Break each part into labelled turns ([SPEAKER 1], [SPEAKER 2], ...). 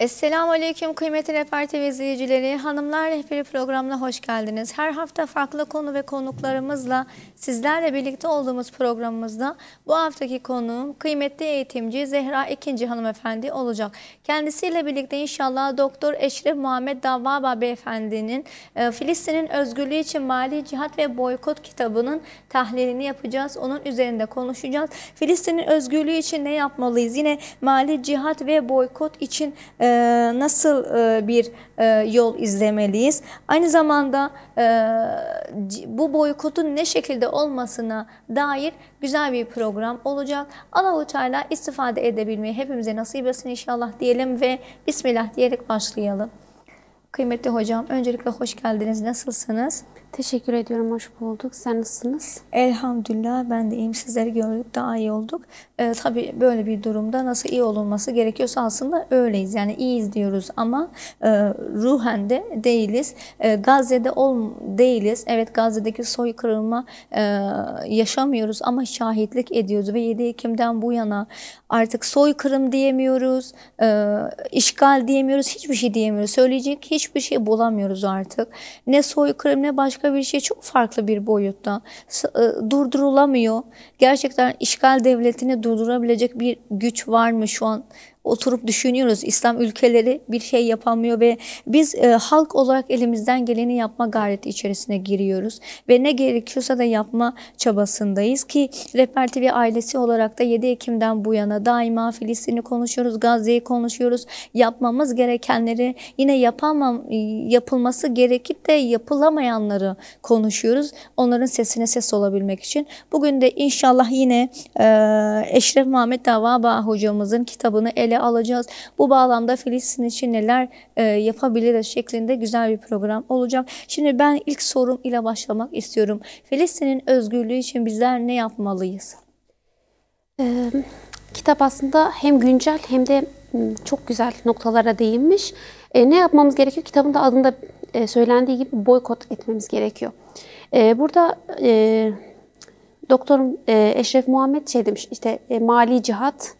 [SPEAKER 1] Esselamu Aleyküm kıymetli Refer izleyicileri. Hanımlar Rehberi programına hoş geldiniz. Her hafta farklı konu ve konuklarımızla sizlerle birlikte olduğumuz programımızda bu haftaki konuğum kıymetli eğitimci Zehra İkinci hanımefendi olacak. Kendisiyle birlikte inşallah Doktor Eşref Muhammed Davaba beyefendinin e, Filistin'in özgürlüğü için mali cihat ve boykot kitabının tahlilini yapacağız. Onun üzerinde konuşacağız. Filistin'in özgürlüğü için ne yapmalıyız? Yine mali cihat ve boykot için e, ee, nasıl e, bir e, yol izlemeliyiz? Aynı zamanda e, bu boykotun ne şekilde olmasına dair güzel bir program olacak. Allahu Teala istifade edebilmeyi hepimize nasip etsin inşallah diyelim ve Bismillah diyerek başlayalım. Kıymetli hocam öncelikle hoş geldiniz. Nasılsınız? Teşekkür ediyorum, hoş bulduk. Sen nasılsınız? Elhamdülillah, ben de iyiyim. Sizleri gördük, daha iyi olduk. Ee, tabii böyle bir durumda nasıl iyi olunması gerekiyorsa aslında öyleyiz. Yani iyiyiz diyoruz ama e, ruhen de değiliz. E, Gazze'de ol değiliz. Evet Gazze'deki soykırılma e, yaşamıyoruz ama şahitlik ediyoruz. Ve 7 Ekim'den bu yana artık soykırım diyemiyoruz, e, işgal diyemiyoruz, hiçbir şey diyemiyoruz. Söyleyecek hiçbir şey bulamıyoruz artık. Ne soykırım ne başka başka bir şey çok farklı bir boyutta e, durdurulamıyor. Gerçekten işgal devletini durdurabilecek bir güç var mı şu an oturup düşünüyoruz. İslam ülkeleri bir şey yapamıyor ve biz e, halk olarak elimizden geleni yapma gayreti içerisine giriyoruz ve ne gerekiyorsa da yapma çabasındayız ki Rehber TV ailesi olarak da 7 Ekim'den bu yana daima Filistin'i konuşuyoruz, Gazze'yi konuşuyoruz. Yapmamız gerekenleri yine yapamam e, yapılması gerekip de yapılamayanları konuşuyoruz. Onların sesine ses olabilmek için. Bugün de inşallah yine e, Eşref Muhammed Davaba hocamızın kitabını ele ele alacağız. Bu bağlamda Filistin için neler e, yapabiliriz şeklinde güzel bir program olacak. Şimdi ben ilk sorum ile başlamak istiyorum. Filistin'in özgürlüğü için bizler ne yapmalıyız?
[SPEAKER 2] Ee, kitap aslında hem güncel hem de çok güzel noktalara değinmiş. E, ne yapmamız gerekiyor? Kitabın da adında e, söylendiği gibi boykot etmemiz gerekiyor. E, burada e, doktor e, Eşref Muhammed şey demiş işte e, mali cihat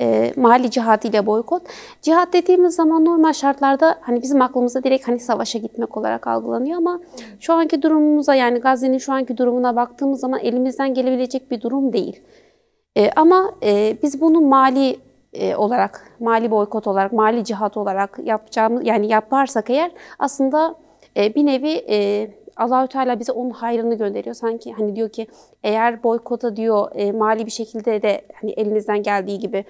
[SPEAKER 2] e, mahalli cihadıyla boykot. Cihad dediğimiz zaman normal şartlarda hani bizim aklımıza direkt hani savaşa gitmek olarak algılanıyor ama şu anki durumumuza yani Gazze'nin şu anki durumuna baktığımız zaman elimizden gelebilecek bir durum değil. E, ama e, biz bunu mali e, olarak, mali boykot olarak, mali cihat olarak yapacağımız yani yaparsak eğer aslında e, bir nevi e, Allahü Teala bize onun hayrını gönderiyor. Sanki hani diyor ki eğer boykota diyor e, mali bir şekilde de hani elinizden geldiği gibi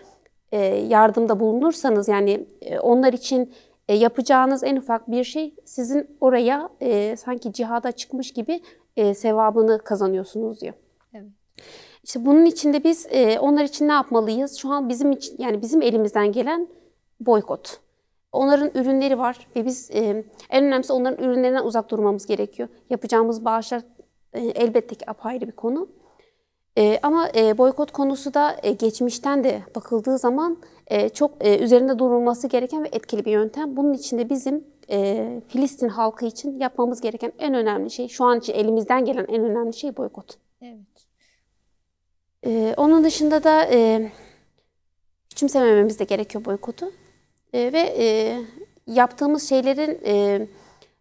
[SPEAKER 2] e, yardımda bulunursanız yani e, onlar için e, yapacağınız en ufak bir şey sizin oraya sanki cihada çıkmış gibi sevabını kazanıyorsunuz diyor. Evet. İşte bunun içinde biz onlar için ne yapmalıyız? Şu an bizim için yani bizim elimizden gelen boykot. Onların ürünleri var ve biz en önemlisi onların ürünlerinden uzak durmamız gerekiyor. Yapacağımız bağışlar e, elbette ki apayrı bir konu. E, ama e, boykot konusu da e, geçmişten de bakıldığı zaman e, çok e, üzerinde durulması gereken ve etkili bir yöntem. Bunun için de bizim e, Filistin halkı için yapmamız gereken en önemli şey, şu an için elimizden gelen en önemli şey boykot. Evet. E, onun dışında da e, küçümsemememiz de gerekiyor boykotu. E, ve e, yaptığımız şeylerin e,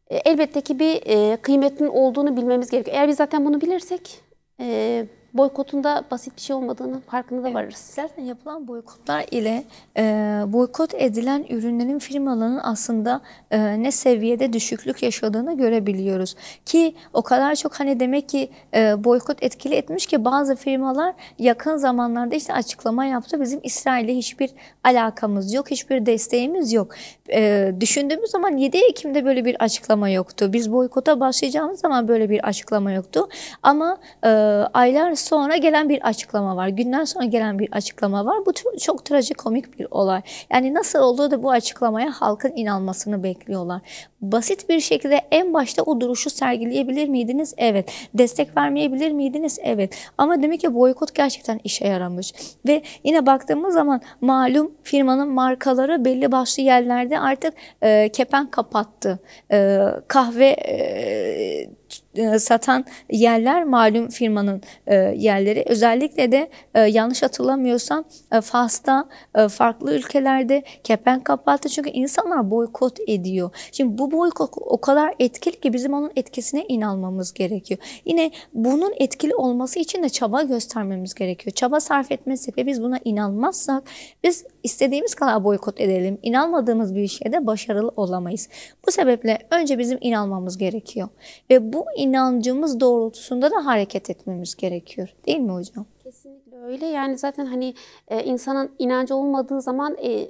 [SPEAKER 2] e elbette ki bir e, kıymetinin olduğunu bilmemiz gerekiyor. Eğer biz zaten bunu bilirsek... E, boykotunda basit bir şey olmadığını
[SPEAKER 1] farkında da varırız. Zaten yapılan boykotlar ile e, boykot edilen ürünlerin firmalarının aslında e, ne seviyede düşüklük yaşadığını görebiliyoruz. Ki o kadar çok hani demek ki e, boykot etkili etmiş ki bazı firmalar yakın zamanlarda işte açıklama yaptı. Bizim İsrail'le hiçbir alakamız yok, hiçbir desteğimiz yok. E, düşündüğümüz zaman 7 Ekim'de böyle bir açıklama yoktu. Biz boykota başlayacağımız zaman böyle bir açıklama yoktu. Ama e, aylar sonra gelen bir açıklama var. Günden sonra gelen bir açıklama var. Bu çok trajikomik bir olay. Yani nasıl oldu da bu açıklamaya halkın inanmasını bekliyorlar. Basit bir şekilde en başta o duruşu sergileyebilir miydiniz? Evet. Destek vermeyebilir miydiniz? Evet. Ama demek ki boykot gerçekten işe yaramış. Ve yine baktığımız zaman malum firmanın markaları belli başlı yerlerde artık e, kepen kapattı. E, kahve e, e, satan yerler malum firmanın e, yerleri. Özellikle de e, yanlış hatırlamıyorsam Fas'ta farklı ülkelerde kepen kapattı. Çünkü insanlar boykot ediyor. Şimdi bu boykot o kadar etkili ki bizim onun etkisine inanmamız gerekiyor. Yine bunun etkili olması için de çaba göstermemiz gerekiyor. Çaba sarf etmezsek ve biz buna inanmazsak biz istediğimiz kadar boykot edelim. İnanmadığımız bir şeyde başarılı olamayız. Bu sebeple önce bizim inanmamız gerekiyor. Ve bu bu inancımız doğrultusunda da hareket etmemiz gerekiyor. Değil mi hocam?
[SPEAKER 2] Kesinlikle öyle. Yani zaten hani e, insanın inancı olmadığı zaman e,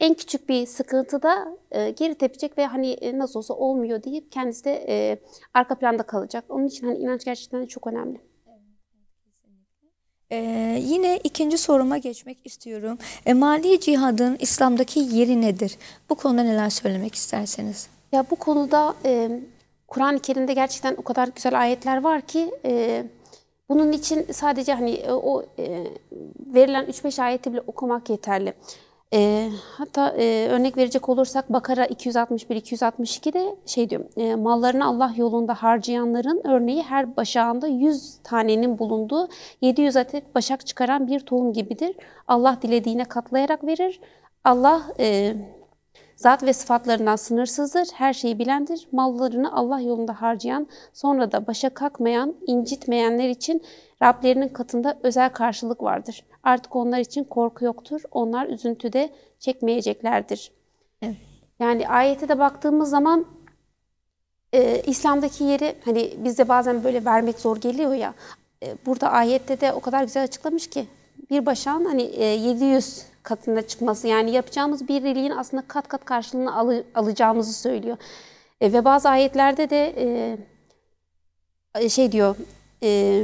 [SPEAKER 2] en küçük bir sıkıntıda e, geri tepecek ve hani e, nasıl olsa olmuyor deyip kendisi de e, arka planda
[SPEAKER 1] kalacak. Onun için hani inanç gerçekten çok önemli. Ee, yine ikinci soruma geçmek istiyorum. E, mali cihadın İslam'daki yeri nedir? Bu konuda neler söylemek isterseniz?
[SPEAKER 2] Ya bu konuda e, Kur'an-ı Kerim'de gerçekten o kadar güzel ayetler var ki e, bunun için sadece hani e, o e, verilen 3-5 ayeti bile okumak yeterli. E, hatta e, örnek verecek olursak Bakara 261-262'de şey diyor, e, mallarını Allah yolunda harcayanların örneği her başağında 100 tanenin bulunduğu 700 adet başak çıkaran bir tohum gibidir. Allah dilediğine katlayarak verir. Allah e, Zat ve sıfatlarından sınırsızdır, her şeyi bilendir. Mallarını Allah yolunda harcayan, sonra da başa kalkmayan, incitmeyenler için Rablerinin katında özel karşılık vardır. Artık onlar için korku yoktur, onlar üzüntü de çekmeyeceklerdir. Evet. Yani ayete de baktığımız zaman e, İslam'daki yeri hani bizde bazen böyle vermek zor geliyor ya. E, burada ayette de o kadar güzel açıklamış ki bir başağın hani e, 700 katında çıkması yani yapacağımız birliğin aslında kat kat karşılığını al alacağımızı söylüyor. E, ve bazı ayetlerde de e, e, şey diyor e,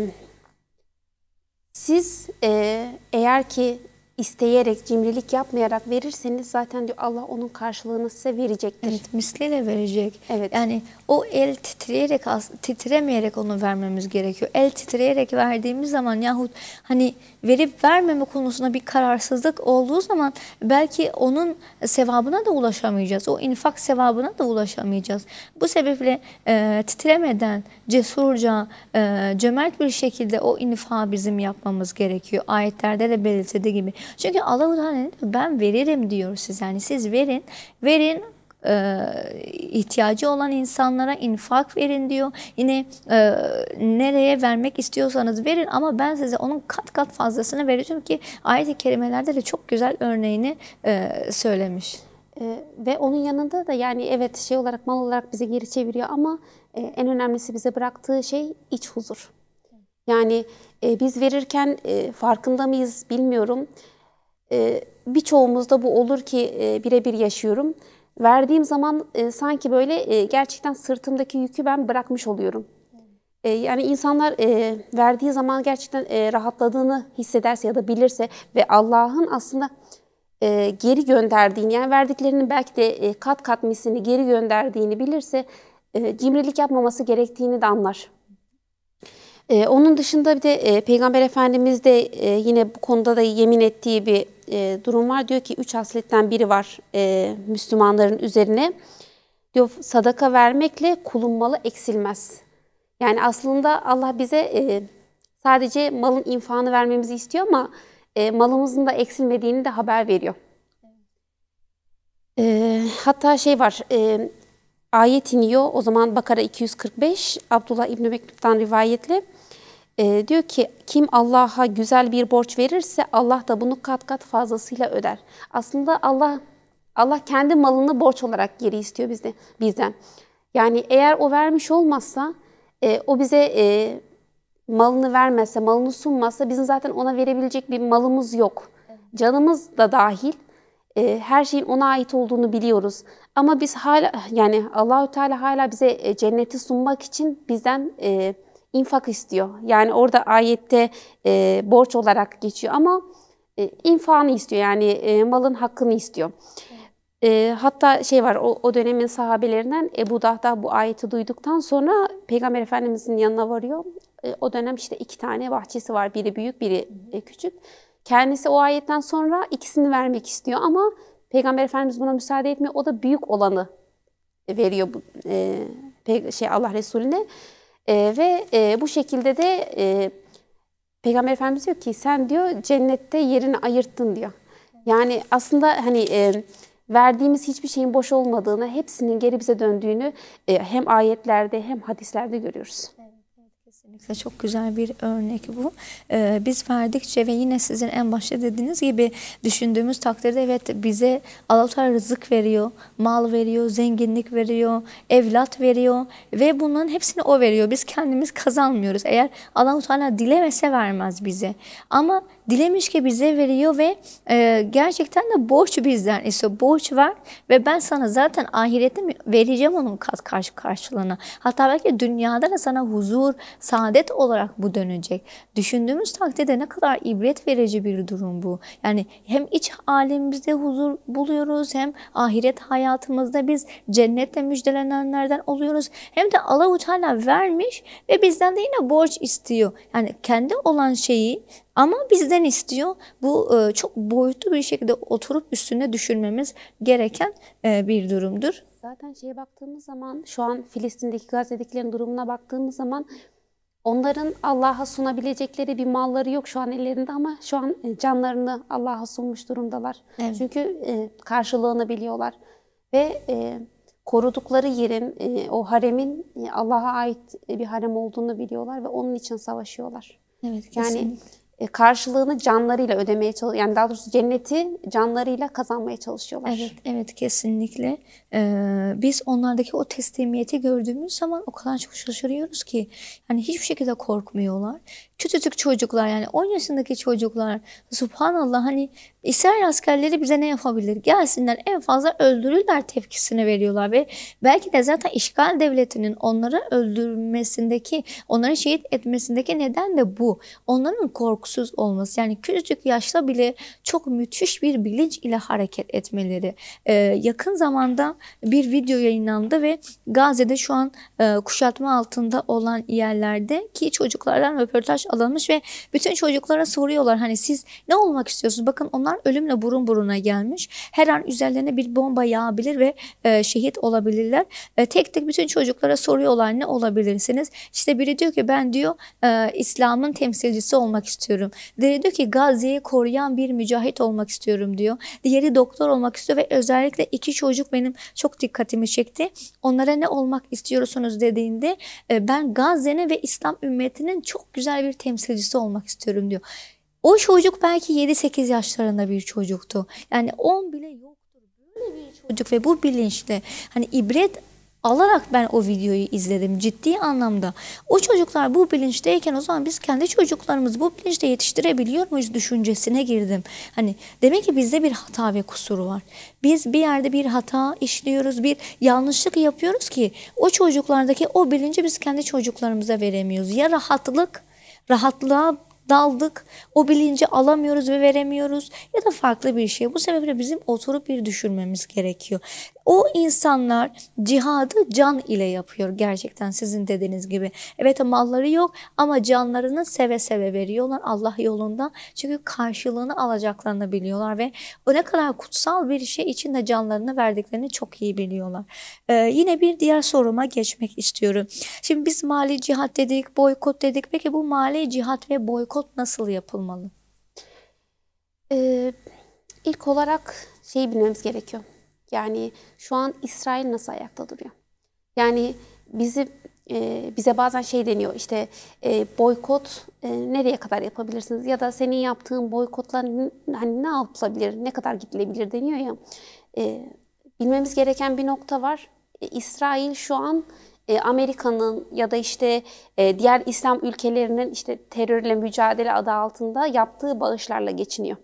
[SPEAKER 2] siz e, eğer ki isteyerek, cimrilik yapmayarak verirseniz zaten diyor Allah onun
[SPEAKER 1] karşılığını size verecektir. Evet, misliyle verecek. Evet. Yani o el titreyerek, titremeyerek onu vermemiz gerekiyor. El titreyerek verdiğimiz zaman yahut hani verip vermeme konusunda bir kararsızlık olduğu zaman belki onun sevabına da ulaşamayacağız. O infak sevabına da ulaşamayacağız. Bu sebeple e, titremeden cesurca, e, cömert bir şekilde o infak bizim yapmamız gerekiyor. Ayetlerde de belirtildiği gibi. Çünkü Allah-u Teala ben veririm diyor siz. Yani siz verin, verin e, ihtiyacı olan insanlara infak verin diyor. Yine e, nereye vermek istiyorsanız verin ama ben size onun kat kat fazlasını vereceğim ki ayet-i kerimelerde de çok güzel örneğini e, söylemiş.
[SPEAKER 2] E, ve onun yanında da yani evet şey olarak mal olarak bizi geri çeviriyor ama e, en önemlisi bize bıraktığı şey iç huzur. Yani e, biz verirken e, farkında mıyız bilmiyorum. E, birçoğumuzda bu olur ki e, birebir yaşıyorum verdiğim zaman e, sanki böyle e, gerçekten sırtımdaki yükü ben bırakmış oluyorum. E, yani insanlar e, verdiği zaman gerçekten e, rahatladığını hissederse ya da bilirse ve Allah'ın aslında e, geri gönderdiğini yani verdiklerinin belki de e, kat kat misini geri gönderdiğini bilirse e, cimrilik yapmaması gerektiğini de anlar. E, onun dışında bir de e, Peygamber Efendimiz de e, yine bu konuda da yemin ettiği bir e, durum var. Diyor ki üç hasletten biri var e, Müslümanların üzerine. Diyor sadaka vermekle kulun malı eksilmez. Yani aslında Allah bize e, sadece malın infağını vermemizi istiyor ama e, malımızın da eksilmediğini de haber veriyor. E, hatta şey var, e, ayet iniyor. O zaman Bakara 245, Abdullah İbni Mektup'tan rivayetle. E, diyor ki kim Allah'a güzel bir borç verirse Allah da bunu kat kat fazlasıyla öder. Aslında Allah Allah kendi malını borç olarak geri istiyor bizde bizden. Yani eğer o vermiş olmazsa e, o bize e, malını vermezse, malını sunmazsa bizim zaten ona verebilecek bir malımız yok. Canımız da dahil e, her şeyin ona ait olduğunu biliyoruz. Ama biz hala yani Allahü Teala hala bize e, cenneti sunmak için bizden e, infak istiyor. Yani orada ayette e, borç olarak geçiyor ama e, infanı istiyor yani e, malın hakkını istiyor. E, hatta şey var o, o dönemin sahabelerinden Ebu Dahda bu ayeti duyduktan sonra Peygamber Efendimizin yanına varıyor. E, o dönem işte iki tane bahçesi var biri büyük biri e, küçük. Kendisi o ayetten sonra ikisini vermek istiyor ama Peygamber Efendimiz buna müsaade etmiyor. O da büyük olanı veriyor e, şey Allah Resulüne. E, ve e, bu şekilde de e, Peygamber Efendimiz diyor ki sen diyor cennette yerini ayırttın diyor. Yani aslında hani e, verdiğimiz hiçbir şeyin boş olmadığını, hepsinin geri bize döndüğünü e, hem ayetlerde hem hadislerde görüyoruz.
[SPEAKER 1] Kesinlikle çok güzel bir örnek bu. Ee, biz verdikçe ve yine sizin en başta dediğiniz gibi düşündüğümüz takdirde evet bize Allah Teala rızık veriyor, mal veriyor, zenginlik veriyor, evlat veriyor ve bunların hepsini o veriyor. Biz kendimiz kazanmıyoruz. Eğer Allah u Teala dilemese vermez bize. Ama dilemiş ki bize veriyor ve e, gerçekten de borç bizden istiyor. Borç var ve ben sana zaten ahirette vereceğim onun kat karşı karşılığını. Hatta belki dünyada da sana huzur, saadet olarak bu dönecek. Düşündüğümüz takdirde ne kadar ibret verici bir durum bu. Yani hem iç alemimizde huzur buluyoruz hem ahiret hayatımızda biz cennette müjdelenenlerden oluyoruz. Hem de Allahu Teala vermiş ve bizden de yine borç istiyor. Yani kendi olan şeyi ama bizden istiyor bu e, çok boyutlu bir şekilde oturup üstüne düşünmemiz gereken e, bir durumdur.
[SPEAKER 2] Zaten şeye baktığımız zaman şu an Filistin'deki Gazze'dekilerin durumuna baktığımız zaman onların Allah'a sunabilecekleri bir malları yok şu an ellerinde ama şu an e, canlarını Allah'a sunmuş durumdalar. Evet. Çünkü e, karşılığını biliyorlar ve e, korudukları yerin, e, o haremin e, Allah'a ait bir harem olduğunu biliyorlar ve onun için savaşıyorlar. Evet, kesinlikle. Yani e, karşılığını canlarıyla
[SPEAKER 1] ödemeye çalış yani daha doğrusu cenneti canlarıyla kazanmaya çalışıyorlar. Evet, evet kesinlikle. Ee, biz onlardaki o teslimiyeti gördüğümüz zaman o kadar çok şaşırıyoruz ki yani hiçbir şekilde korkmuyorlar. Küçücük çocuklar yani 10 yaşındaki çocuklar subhanallah hani İsrail askerleri bize ne yapabilir? Gelsinler en fazla öldürürler tepkisini veriyorlar ve belki de zaten işgal devletinin onları öldürmesindeki, onları şehit etmesindeki neden de bu. Onların korkusuz olması yani küçücük yaşta bile çok müthiş bir bilinç ile hareket etmeleri. Ee, yakın zamanda bir video yayınlandı ve Gazze'de şu an e, kuşatma altında olan yerlerde ki çocuklardan röportaj alınmış ve bütün çocuklara soruyorlar hani siz ne olmak istiyorsunuz? Bakın onlar insanlar ölümle burun buruna gelmiş. Her an üzerlerine bir bomba yağabilir ve e, şehit olabilirler. E, tek tek bütün çocuklara soruyorlar ne olabilirsiniz? İşte biri diyor ki ben diyor e, İslam'ın temsilcisi olmak istiyorum. Diğeri diyor ki Gazze'yi koruyan bir mücahit olmak istiyorum diyor. Diğeri doktor olmak istiyor ve özellikle iki çocuk benim çok dikkatimi çekti. Onlara ne olmak istiyorsunuz dediğinde e, ben Gazze'nin ve İslam ümmetinin çok güzel bir temsilcisi olmak istiyorum diyor. O çocuk belki 7-8 yaşlarında bir çocuktu. Yani 10 bile yoktur. Böyle bir çocuk ve bu bilinçle hani ibret alarak ben o videoyu izledim ciddi anlamda. O çocuklar bu bilinçteyken o zaman biz kendi çocuklarımızı bu bilinçte yetiştirebiliyor muyuz düşüncesine girdim. Hani demek ki bizde bir hata ve kusur var. Biz bir yerde bir hata işliyoruz, bir yanlışlık yapıyoruz ki o çocuklardaki o bilinci biz kendi çocuklarımıza veremiyoruz. Ya rahatlık rahatlığa daldık. O bilinci alamıyoruz ve veremiyoruz ya da farklı bir şey. Bu sebeple bizim oturup bir düşünmemiz gerekiyor. O insanlar cihadı can ile yapıyor gerçekten sizin dediğiniz gibi. Evet malları yok ama canlarını seve seve veriyorlar Allah yolunda. Çünkü karşılığını alacaklarını biliyorlar ve o ne kadar kutsal bir şey için de canlarını verdiklerini çok iyi biliyorlar. Ee, yine bir diğer soruma geçmek istiyorum. Şimdi biz mali cihat dedik, boykot dedik. Peki bu mali cihat ve boykot nasıl yapılmalı? Ee, ilk olarak şeyi bilmemiz gerekiyor. Yani
[SPEAKER 2] şu an İsrail nasıl ayakta duruyor? Yani bizi e, bize bazen şey deniyor işte e, boykot e, nereye kadar yapabilirsiniz ya da senin yaptığın boykotla hani ne yapılabilir ne kadar gidilebilir deniyor ya e, bilmemiz gereken bir nokta var e, İsrail şu an e, Amerika'nın ya da işte e, diğer İslam ülkelerinin işte terörle mücadele adı altında yaptığı bağışlarla geçiniyor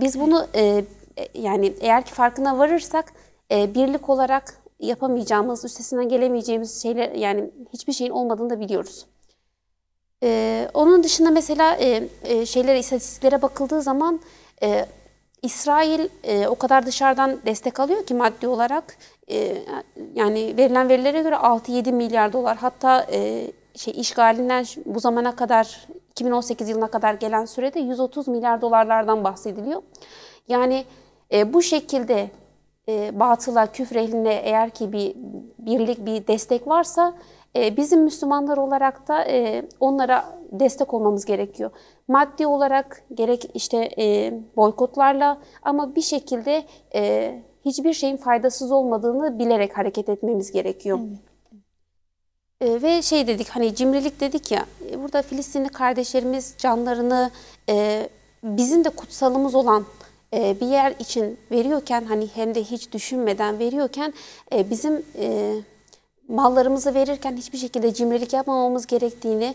[SPEAKER 2] biz bunu e, e, yani eğer ki farkına varırsak e, birlik olarak yapamayacağımız, üstesinden gelemeyeceğimiz şeyler yani hiçbir şeyin olmadığını da biliyoruz. E, onun dışında mesela e, e, şeylere istatistiklere bakıldığı zaman e, İsrail e, o kadar dışarıdan destek alıyor ki maddi olarak e, yani verilen verilere göre 6-7 milyar dolar hatta e, şey işgalinden bu zamana kadar 2018 yılına kadar gelen sürede 130 milyar dolarlardan bahsediliyor. Yani e, bu şekilde e, batıla, küfür ehline eğer ki bir birlik, bir destek varsa e, bizim Müslümanlar olarak da e, onlara destek olmamız gerekiyor. Maddi olarak gerek işte e, boykotlarla ama bir şekilde e, hiçbir şeyin faydasız olmadığını bilerek hareket etmemiz gerekiyor. Evet. E, ve şey dedik hani cimrilik dedik ya e, burada Filistinli kardeşlerimiz canlarını e, bizim de kutsalımız olan e, bir yer için veriyorken hani hem de hiç düşünmeden veriyorken e, bizim e, mallarımızı verirken hiçbir şekilde cimrilik yapmamamız gerektiğini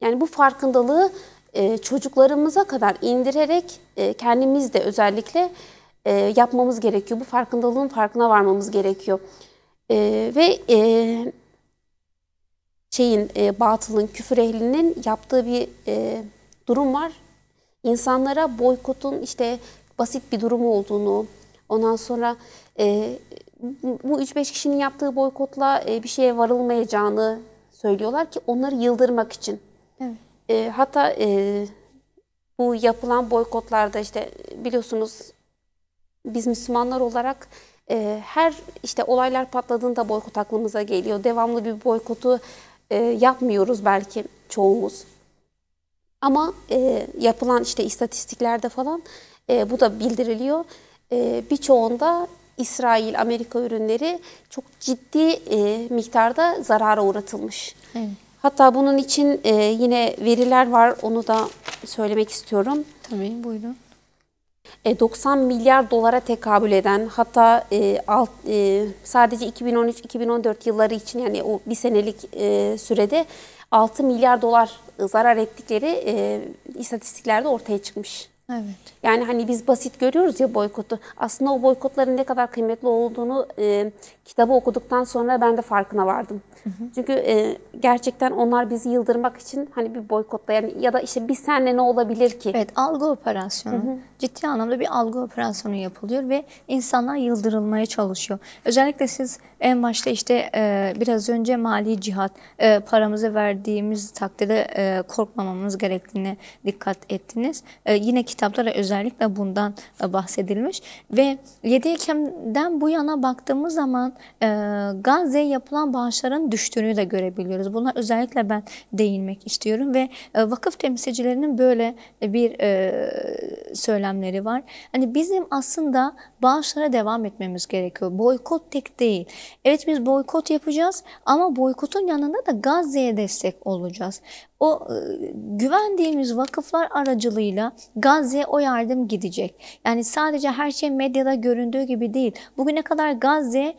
[SPEAKER 2] yani bu farkındalığı e, çocuklarımıza kadar indirerek e, kendimiz de özellikle yapmamız gerekiyor. Bu farkındalığın farkına varmamız gerekiyor. ve şeyin batılın, küfür ehlinin yaptığı bir durum var insanlara boykotun işte basit bir durum olduğunu, ondan sonra e, bu 3-5 kişinin yaptığı boykotla e, bir şeye varılmayacağını söylüyorlar ki onları yıldırmak için. Evet. E, hatta e, bu yapılan boykotlarda işte biliyorsunuz biz Müslümanlar olarak e, her işte olaylar patladığında boykot aklımıza geliyor. Devamlı bir boykotu e, yapmıyoruz belki çoğumuz. Ama e, yapılan işte istatistiklerde falan e, bu da bildiriliyor. E, birçoğunda İsrail, Amerika ürünleri çok ciddi e, miktarda zarara uğratılmış. Evet. Hatta bunun için e, yine veriler var onu da söylemek istiyorum. Tabii buyurun. 90 e, milyar dolara tekabül eden hatta e, alt, e, sadece 2013-2014 yılları için yani o bir senelik e, sürede 6 milyar dolar zarar ettikleri e, istatistiklerde ortaya çıkmış. Evet. Yani hani biz basit görüyoruz ya boykotu. Aslında o boykotların ne kadar kıymetli olduğunu e, kitabı okuduktan sonra ben de farkına vardım. Hı hı. Çünkü e, gerçekten onlar bizi yıldırmak için hani bir boykotla yani ya da işte biz senle ne olabilir ki? Evet
[SPEAKER 1] algı operasyonu. Hı hı. Ciddi anlamda bir algı operasyonu yapılıyor ve insanlar yıldırılmaya çalışıyor. Özellikle siz en başta işte e, biraz önce mali cihat e, paramızı verdiğimiz takdirde e, korkmamamız gerektiğine dikkat ettiniz. E, yine kitap kitaplara özellikle bundan e, bahsedilmiş ve 7 Ekim'den bu yana baktığımız zaman e, Gazze'ye yapılan bağışların düştüğünü de görebiliyoruz. Buna özellikle ben değinmek istiyorum ve e, vakıf temsilcilerinin böyle e, bir söylemleri var. Hani bizim aslında bağışlara devam etmemiz gerekiyor. Boykot tek değil. Evet biz boykot yapacağız ama boykotun yanında da Gazze'ye destek olacağız o güvendiğimiz vakıflar aracılığıyla Gazze'ye o yardım gidecek. Yani sadece her şey medyada göründüğü gibi değil. Bugüne kadar Gazze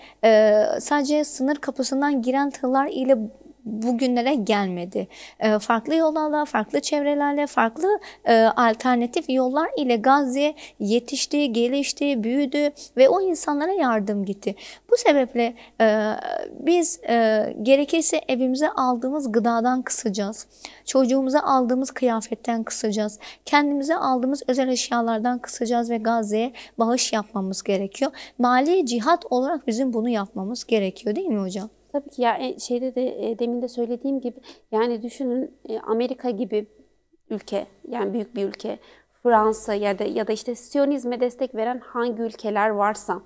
[SPEAKER 1] sadece sınır kapısından giren tırlar ile bugünlere gelmedi. E, farklı yollarla, farklı çevrelerle, farklı e, alternatif yollar ile Gazze yetişti, gelişti, büyüdü ve o insanlara yardım gitti. Bu sebeple e, biz e, gerekirse evimize aldığımız gıdadan kısacağız. Çocuğumuza aldığımız kıyafetten kısacağız. Kendimize aldığımız özel eşyalardan kısacağız ve Gazze'ye bağış yapmamız gerekiyor. Mali cihat olarak bizim bunu yapmamız gerekiyor değil mi hocam?
[SPEAKER 2] Tabii ki ya e, şeyde de e, demin de söylediğim gibi yani düşünün e, Amerika gibi ülke yani büyük bir ülke Fransa ya da ya da işte Siyonizme destek veren hangi ülkeler varsa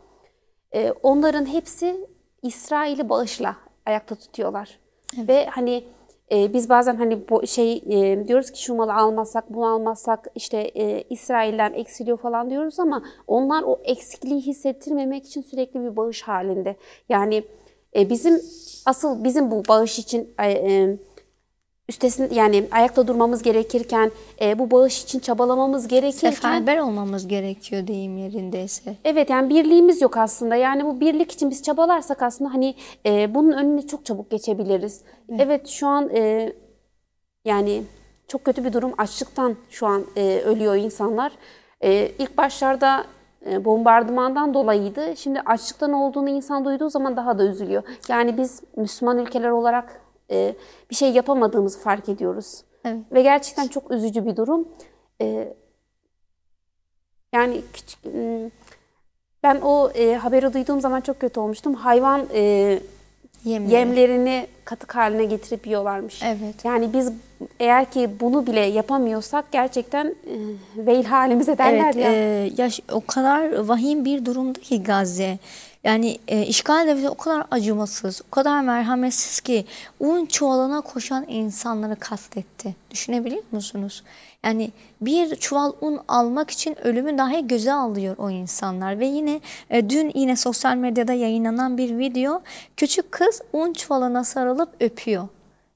[SPEAKER 2] onların hepsi İsrail'i bağışla ayakta tutuyorlar. Evet. Ve hani e, biz bazen hani bu şey e, diyoruz ki şu malı almazsak, bunu almazsak işte e, İsrail'den eksiliyor falan diyoruz ama onlar o eksikliği hissettirmemek için sürekli bir bağış halinde. Yani e, bizim asıl bizim bu bağış için e, e, yani ayakta durmamız gerekirken e, bu bağış için çabalamamız gerekirken seferber olmamız gerekiyor deyim yerindeyse. Evet yani birliğimiz yok aslında. Yani bu birlik için biz çabalarsak aslında hani e, bunun önüne çok çabuk geçebiliriz. Evet, evet şu an e, yani çok kötü bir durum açlıktan şu an e, ölüyor insanlar. E, ilk başlarda e, bombardımandan dolayıydı. Şimdi açlıktan olduğunu insan duyduğu zaman daha da üzülüyor. Yani biz Müslüman ülkeler olarak e, bir şey yapamadığımızı fark ediyoruz. Evet. Ve gerçekten çok üzücü bir durum. E, yani küçük ben o haberi duyduğum zaman çok kötü olmuştum. Hayvan Yemleri. yemlerini katık haline getirip yiyorlarmış. Evet. Yani biz eğer ki bunu bile yapamıyorsak gerçekten e,
[SPEAKER 1] veil halimize derler evet, ya. E, ya o kadar vahim bir durumda ki Gazze. Yani e, işgal devleti o kadar acımasız, o kadar merhametsiz ki un çuvalına koşan insanları katletti. Düşünebiliyor musunuz? Yani bir çuval un almak için ölümü dahi göze alıyor o insanlar. Ve yine e, dün yine sosyal medyada yayınlanan bir video küçük kız un çuvalına sarılıp öpüyor.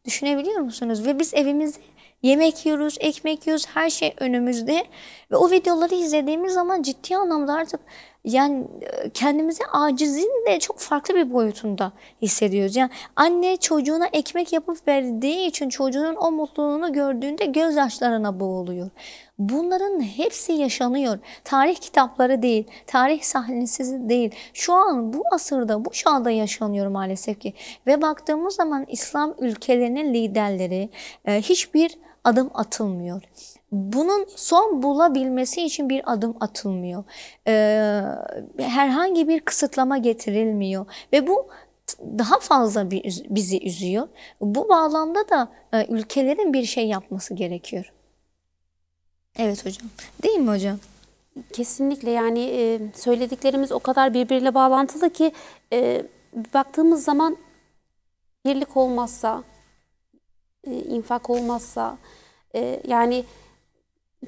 [SPEAKER 1] Düşünebiliyor musunuz? Ve biz evimizde Yemek yiyoruz, ekmek yiyoruz, her şey önümüzde. Ve o videoları izlediğimiz zaman ciddi anlamda artık yani e, kendimizi acizin de çok farklı bir boyutunda hissediyoruz. Yani anne çocuğuna ekmek yapıp verdiği için çocuğunun o mutluluğunu gördüğünde gözyaşlarına boğuluyor. Bunların hepsi yaşanıyor. Tarih kitapları değil, tarih sahnesi değil. Şu an bu asırda, bu çağda yaşanıyor maalesef ki. Ve baktığımız zaman İslam ülkelerinin liderleri e, hiçbir adım atılmıyor bunun son bulabilmesi için bir adım atılmıyor. Ee, herhangi bir kısıtlama getirilmiyor ve bu daha fazla bizi üzüyor. Bu bağlamda da e, ülkelerin bir şey yapması gerekiyor. Evet hocam. Değil mi hocam?
[SPEAKER 2] Kesinlikle yani e, söylediklerimiz o kadar birbiriyle bağlantılı ki e, baktığımız zaman birlik olmazsa, infak olmazsa yani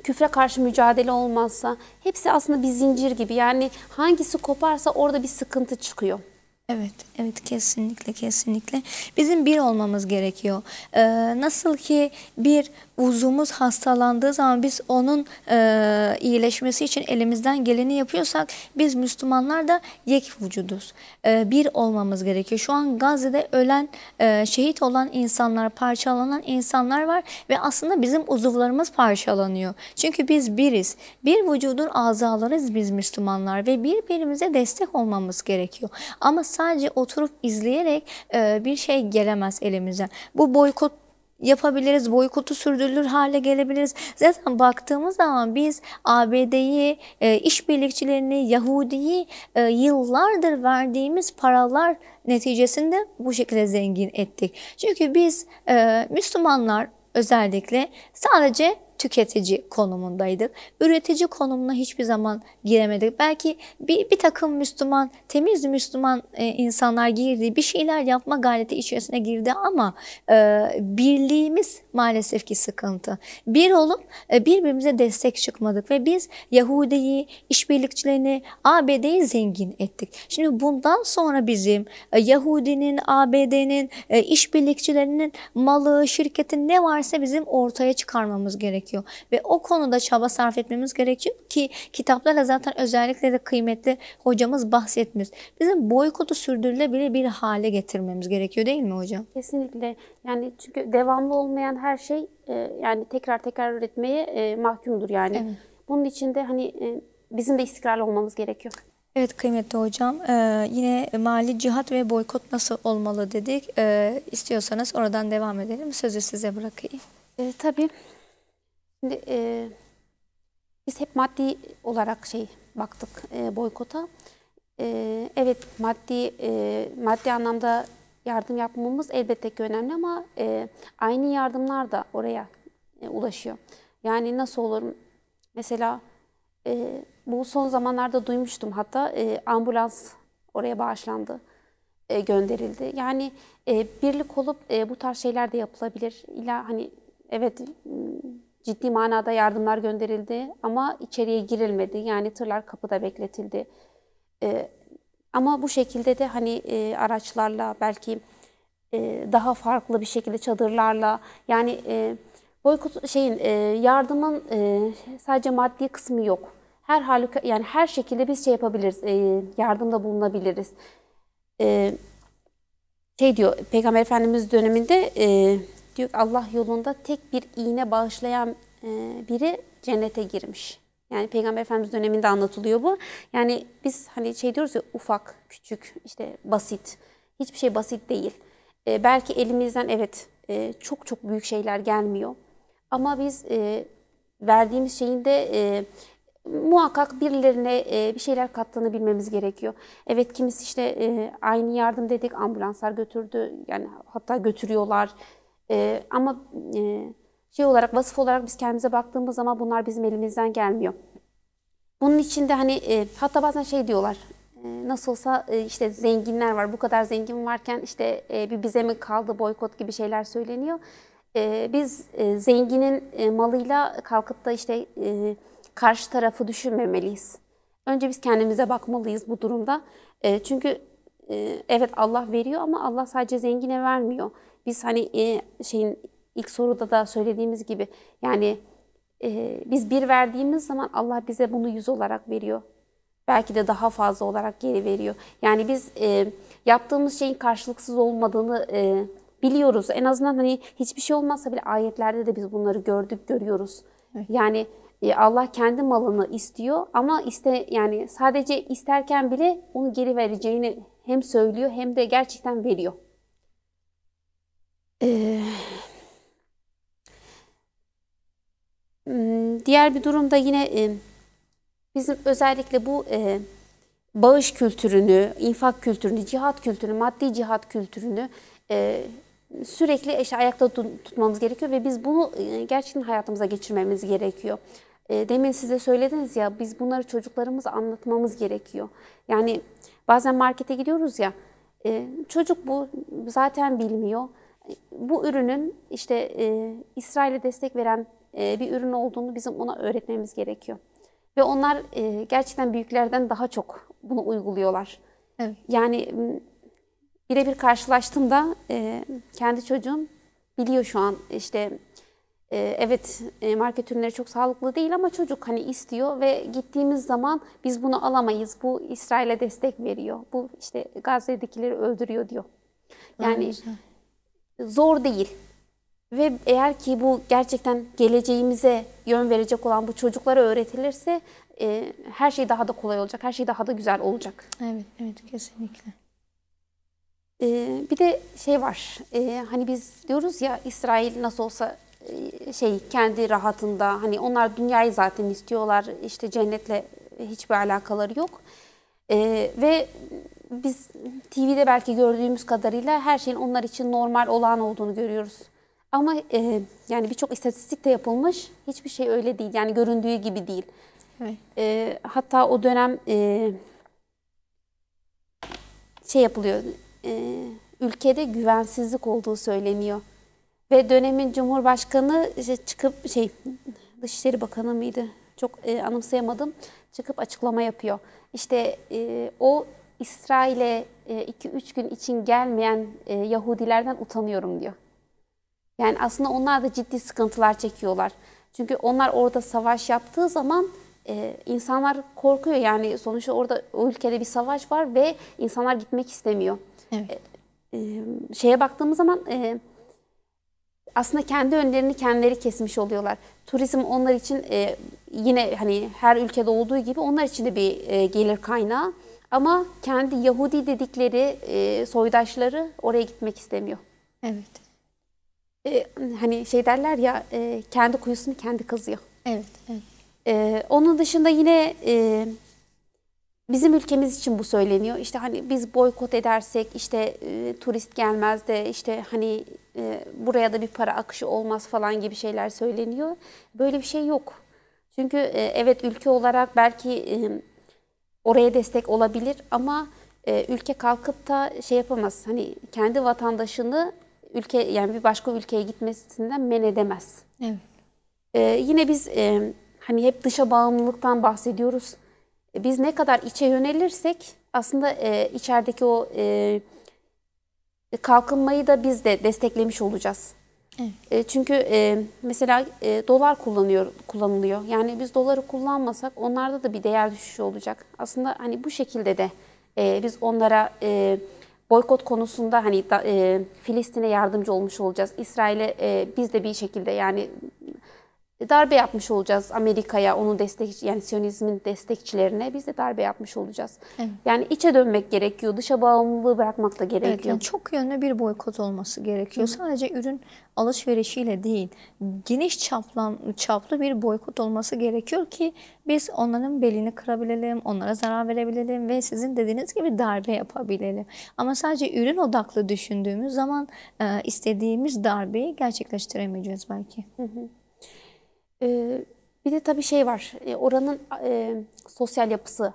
[SPEAKER 2] küfre karşı mücadele olmazsa hepsi aslında bir zincir gibi. Yani hangisi koparsa orada bir sıkıntı
[SPEAKER 1] çıkıyor. Evet, evet kesinlikle kesinlikle. Bizim bir olmamız gerekiyor. Ee, nasıl ki bir uzumuz hastalandığı zaman biz onun e, iyileşmesi için elimizden geleni yapıyorsak biz Müslümanlar da yek vücuduz. Ee, bir olmamız gerekiyor. Şu an Gazze'de ölen, e, şehit olan insanlar, parçalanan insanlar var ve aslında bizim uzuvlarımız parçalanıyor. Çünkü biz biriz. Bir vücudun azalarız biz Müslümanlar ve birbirimize destek olmamız gerekiyor. Ama sadece oturup izleyerek e, bir şey gelemez elimize. Bu boykot yapabiliriz, boykotu sürdürülür hale gelebiliriz. Zaten baktığımız zaman biz ABD'yi, e, işbirlikçilerini, Yahudi'yi e, yıllardır verdiğimiz paralar neticesinde bu şekilde zengin ettik. Çünkü biz e, Müslümanlar özellikle sadece tüketici konumundaydık. Üretici konumuna hiçbir zaman giremedik. Belki bir, bir takım Müslüman, temiz Müslüman e, insanlar girdi, bir şeyler yapma gayreti içerisine girdi ama e, birliğimiz maalesef ki sıkıntı. Bir olup e, birbirimize destek çıkmadık ve biz Yahudi'yi, işbirlikçilerini, ABD'yi zengin ettik. Şimdi bundan sonra bizim e, Yahudi'nin, ABD'nin, e, işbirlikçilerinin malı, şirketin ne varsa bizim ortaya çıkarmamız gerekiyor gerekiyor. Ve o konuda çaba sarf etmemiz gerekiyor ki kitaplarla zaten özellikle de kıymetli hocamız bahsetmiş. Bizim boykotu sürdürülebilir bir hale getirmemiz gerekiyor değil mi hocam?
[SPEAKER 2] Kesinlikle. Yani çünkü devamlı olmayan her şey e, yani tekrar tekrar üretmeye e, mahkumdur yani. Evet. Bunun için de hani e, bizim de istikrarlı olmamız gerekiyor.
[SPEAKER 1] Evet kıymetli hocam ee, yine mali cihat ve boykot nasıl olmalı dedik. Ee, istiyorsanız oradan devam edelim. Sözü size bırakayım. E, tabii Şimdi
[SPEAKER 2] e, biz hep maddi olarak şey baktık e, boykota. E, evet maddi e, maddi anlamda yardım yapmamız elbette ki önemli ama e, aynı yardımlar da oraya e, ulaşıyor. Yani nasıl olur? Mesela e, bu son zamanlarda duymuştum hatta e, ambulans oraya bağışlandı, e, gönderildi. Yani e, birlik olup e, bu tarz şeyler de yapılabilir. İlla hani evet ciddi manada yardımlar gönderildi ama içeriye girilmedi. Yani tırlar kapıda bekletildi. E, ama bu şekilde de hani e, araçlarla belki e, daha farklı bir şekilde çadırlarla yani e, boykot şeyin e, yardımın e, sadece maddi kısmı yok. Her halüka yani her şekilde biz şey yapabiliriz. E, yardımda bulunabiliriz. E, şey diyor Peygamber Efendimiz döneminde e, diyor ki Allah yolunda tek bir iğne bağışlayan e, biri cennete girmiş. Yani Peygamber Efendimiz döneminde anlatılıyor bu. Yani biz hani şey diyoruz ya ufak, küçük, işte basit. Hiçbir şey basit değil. E, belki elimizden evet e, çok çok büyük şeyler gelmiyor. Ama biz e, verdiğimiz şeyin de e, muhakkak birilerine e, bir şeyler kattığını bilmemiz gerekiyor. Evet kimisi işte e, aynı yardım dedik ambulanslar götürdü yani hatta götürüyorlar e, ama e, şey olarak, vasıf olarak biz kendimize baktığımız zaman bunlar bizim elimizden gelmiyor. Bunun içinde hani e, hatta bazen şey diyorlar, e, nasıl olsa e, işte zenginler var, bu kadar zengin varken işte e, bir bize mi kaldı boykot gibi şeyler söyleniyor. biz zenginin malıyla kalkıp da işte karşı tarafı düşünmemeliyiz. Önce biz kendimize bakmalıyız bu durumda. çünkü evet Allah veriyor ama Allah sadece zengine vermiyor. Biz hani e, şeyin ilk soruda da söylediğimiz gibi yani e, biz bir verdiğimiz zaman Allah bize bunu yüz olarak veriyor. Belki de daha fazla olarak geri veriyor. Yani biz e, yaptığımız şeyin karşılıksız olmadığını e, biliyoruz. En azından hani hiçbir şey olmazsa bile ayetlerde de biz bunları gördük, görüyoruz. Evet. Yani e, Allah kendi malını istiyor ama iste yani sadece isterken bile onu geri vereceğini hem söylüyor hem de gerçekten veriyor. Ee, diğer bir durumda yine e, bizim özellikle bu e, bağış kültürünü, infak kültürünü, cihat kültürünü, maddi cihat kültürünü e, sürekli işte ayakta tutmamız gerekiyor ve biz bunu gerçekten hayatımıza geçirmemiz gerekiyor. Demin size söylediniz ya biz bunları çocuklarımıza anlatmamız gerekiyor. Yani bazen markete gidiyoruz ya çocuk bu zaten bilmiyor bu ürünün işte e, İsrail'e destek veren e, bir ürün olduğunu bizim ona öğretmemiz gerekiyor. Ve onlar e, gerçekten büyüklerden daha çok bunu uyguluyorlar. Evet. Yani birebir karşılaştığımda e, kendi çocuğum biliyor şu an işte e, evet e, market ürünleri çok sağlıklı değil ama çocuk hani istiyor ve gittiğimiz zaman biz bunu alamayız. Bu İsrail'e destek veriyor. Bu işte Gazze'dekileri öldürüyor diyor. Yani Aynen zor değil. Ve eğer ki bu gerçekten geleceğimize yön verecek olan bu çocuklara öğretilirse e, her şey daha da kolay olacak, her şey daha da güzel olacak. Evet, evet kesinlikle. E, bir de şey var, e, hani biz diyoruz ya İsrail nasıl olsa e, şey kendi rahatında, hani onlar dünyayı zaten istiyorlar, işte cennetle hiçbir alakaları yok. E, ve biz TV'de belki gördüğümüz kadarıyla her şeyin onlar için normal olan olduğunu görüyoruz. Ama e, yani birçok istatistik de yapılmış. Hiçbir şey öyle değil. Yani göründüğü gibi değil. Evet. E, hatta o dönem e, şey yapılıyor. E, ülkede güvensizlik olduğu söyleniyor. Ve dönemin Cumhurbaşkanı işte çıkıp şey Dışişleri Bakanı mıydı? Çok e, anımsayamadım çıkıp açıklama yapıyor. İşte e, o İsrail'e 2-3 e, gün için gelmeyen e, Yahudilerden utanıyorum diyor. Yani aslında onlar da ciddi sıkıntılar çekiyorlar. Çünkü onlar orada savaş yaptığı zaman e, insanlar korkuyor. Yani sonuçta orada o ülkede bir savaş var ve insanlar gitmek istemiyor. Evet. E, e, şeye baktığımız zaman... E, aslında kendi önlerini kendileri kesmiş oluyorlar. Turizm onlar için e, yine hani her ülkede olduğu gibi onlar için de bir e, gelir kaynağı. Ama kendi Yahudi dedikleri e, soydaşları oraya gitmek istemiyor. Evet. E, hani şey derler ya e, kendi kuyusunu kendi kazıyor. Evet. evet. E, onun dışında yine e, bizim ülkemiz için bu söyleniyor. İşte hani biz boykot edersek işte e, turist gelmez de işte hani e, buraya da bir para akışı olmaz falan gibi şeyler söyleniyor. Böyle bir şey yok. Çünkü e, evet ülke olarak belki e, oraya destek olabilir ama e, ülke kalkıp da şey yapamaz. Hani kendi vatandaşını ülke yani bir başka ülkeye gitmesinden men edemez. Evet. E, yine biz e, hani hep dışa bağımlılıktan bahsediyoruz. E, biz ne kadar içe yönelirsek aslında e, içerideki o e, e, kalkınmayı da biz de desteklemiş olacağız. Evet. E, çünkü e, mesela dolar kullanıyor kullanılıyor. Yani biz doları kullanmasak onlarda da bir değer düşüşü olacak. Aslında hani bu şekilde de biz onlara boykot konusunda hani Filistin'e yardımcı olmuş olacağız. İsrail'e biz de bir şekilde yani e, darbe yapmış olacağız Amerika'ya, onu destek yani Siyonizmin destekçilerine biz de darbe yapmış olacağız. Evet. Yani içe dönmek gerekiyor, dışa
[SPEAKER 1] bağımlılığı bırakmak da gerekiyor. Evet, yani çok yönlü bir boykot olması gerekiyor. Hı. Sadece ürün alışverişiyle değil, geniş çaplan, çaplı bir boykot olması gerekiyor ki biz onların belini kırabilelim, onlara zarar verebilelim ve sizin dediğiniz gibi darbe yapabilelim. Ama sadece ürün odaklı düşündüğümüz zaman e, istediğimiz darbeyi gerçekleştiremeyeceğiz belki. Hı hı. E, bir de tabii şey var, e,
[SPEAKER 2] oranın e, sosyal yapısı.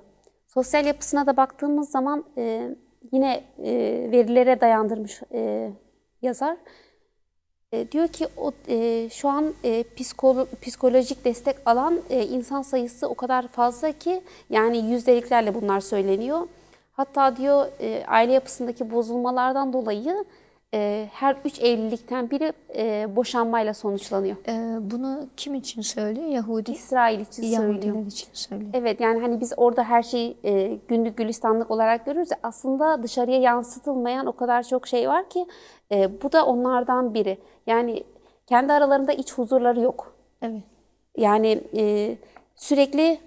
[SPEAKER 2] Sosyal yapısına da baktığımız zaman e, yine e, verilere dayandırmış e, yazar. E, diyor ki o e, şu an e, psikolojik destek alan e, insan sayısı o kadar fazla ki yani yüzdeliklerle bunlar söyleniyor. Hatta diyor e, aile yapısındaki bozulmalardan dolayı e, her üç evlilikten biri e, boşanmayla sonuçlanıyor. E, bunu kim için söylüyor? Yahudi? İsrail için Yahudiler söylüyor. için söylüyor. Evet yani hani biz orada her şeyi e, günlük gülistanlık olarak görürüz. Aslında dışarıya yansıtılmayan o kadar çok şey var ki e, bu da onlardan biri. Yani kendi aralarında iç huzurları yok. Evet. Yani e, sürekli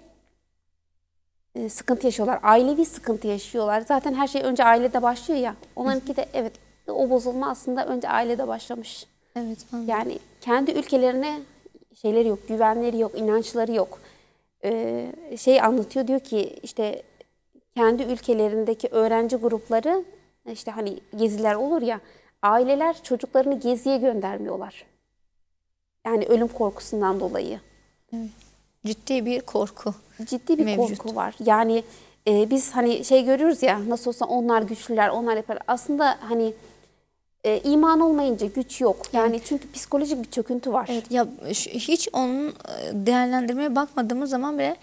[SPEAKER 2] e, sıkıntı yaşıyorlar. Ailevi sıkıntı yaşıyorlar. Zaten her şey önce ailede başlıyor ya. Onlarınki de evet ve o bozulma aslında önce ailede başlamış. Evet. Anladım. Yani kendi ülkelerine şeyleri yok, güvenleri yok, inançları yok. Ee, şey anlatıyor diyor ki işte kendi ülkelerindeki öğrenci grupları işte hani geziler olur ya aileler çocuklarını geziye göndermiyorlar. Yani ölüm korkusundan dolayı. Ciddi bir korku. Ciddi bir mevcut. korku var. Yani e, biz hani şey görüyoruz ya nasıl olsa onlar güçlüler, onlar yapar. Aslında hani e, iman olmayınca güç yok. Yani evet. çünkü
[SPEAKER 1] psikolojik bir çöküntü var. Evet, ya hiç onun e, değerlendirmeye bakmadığımız zaman bile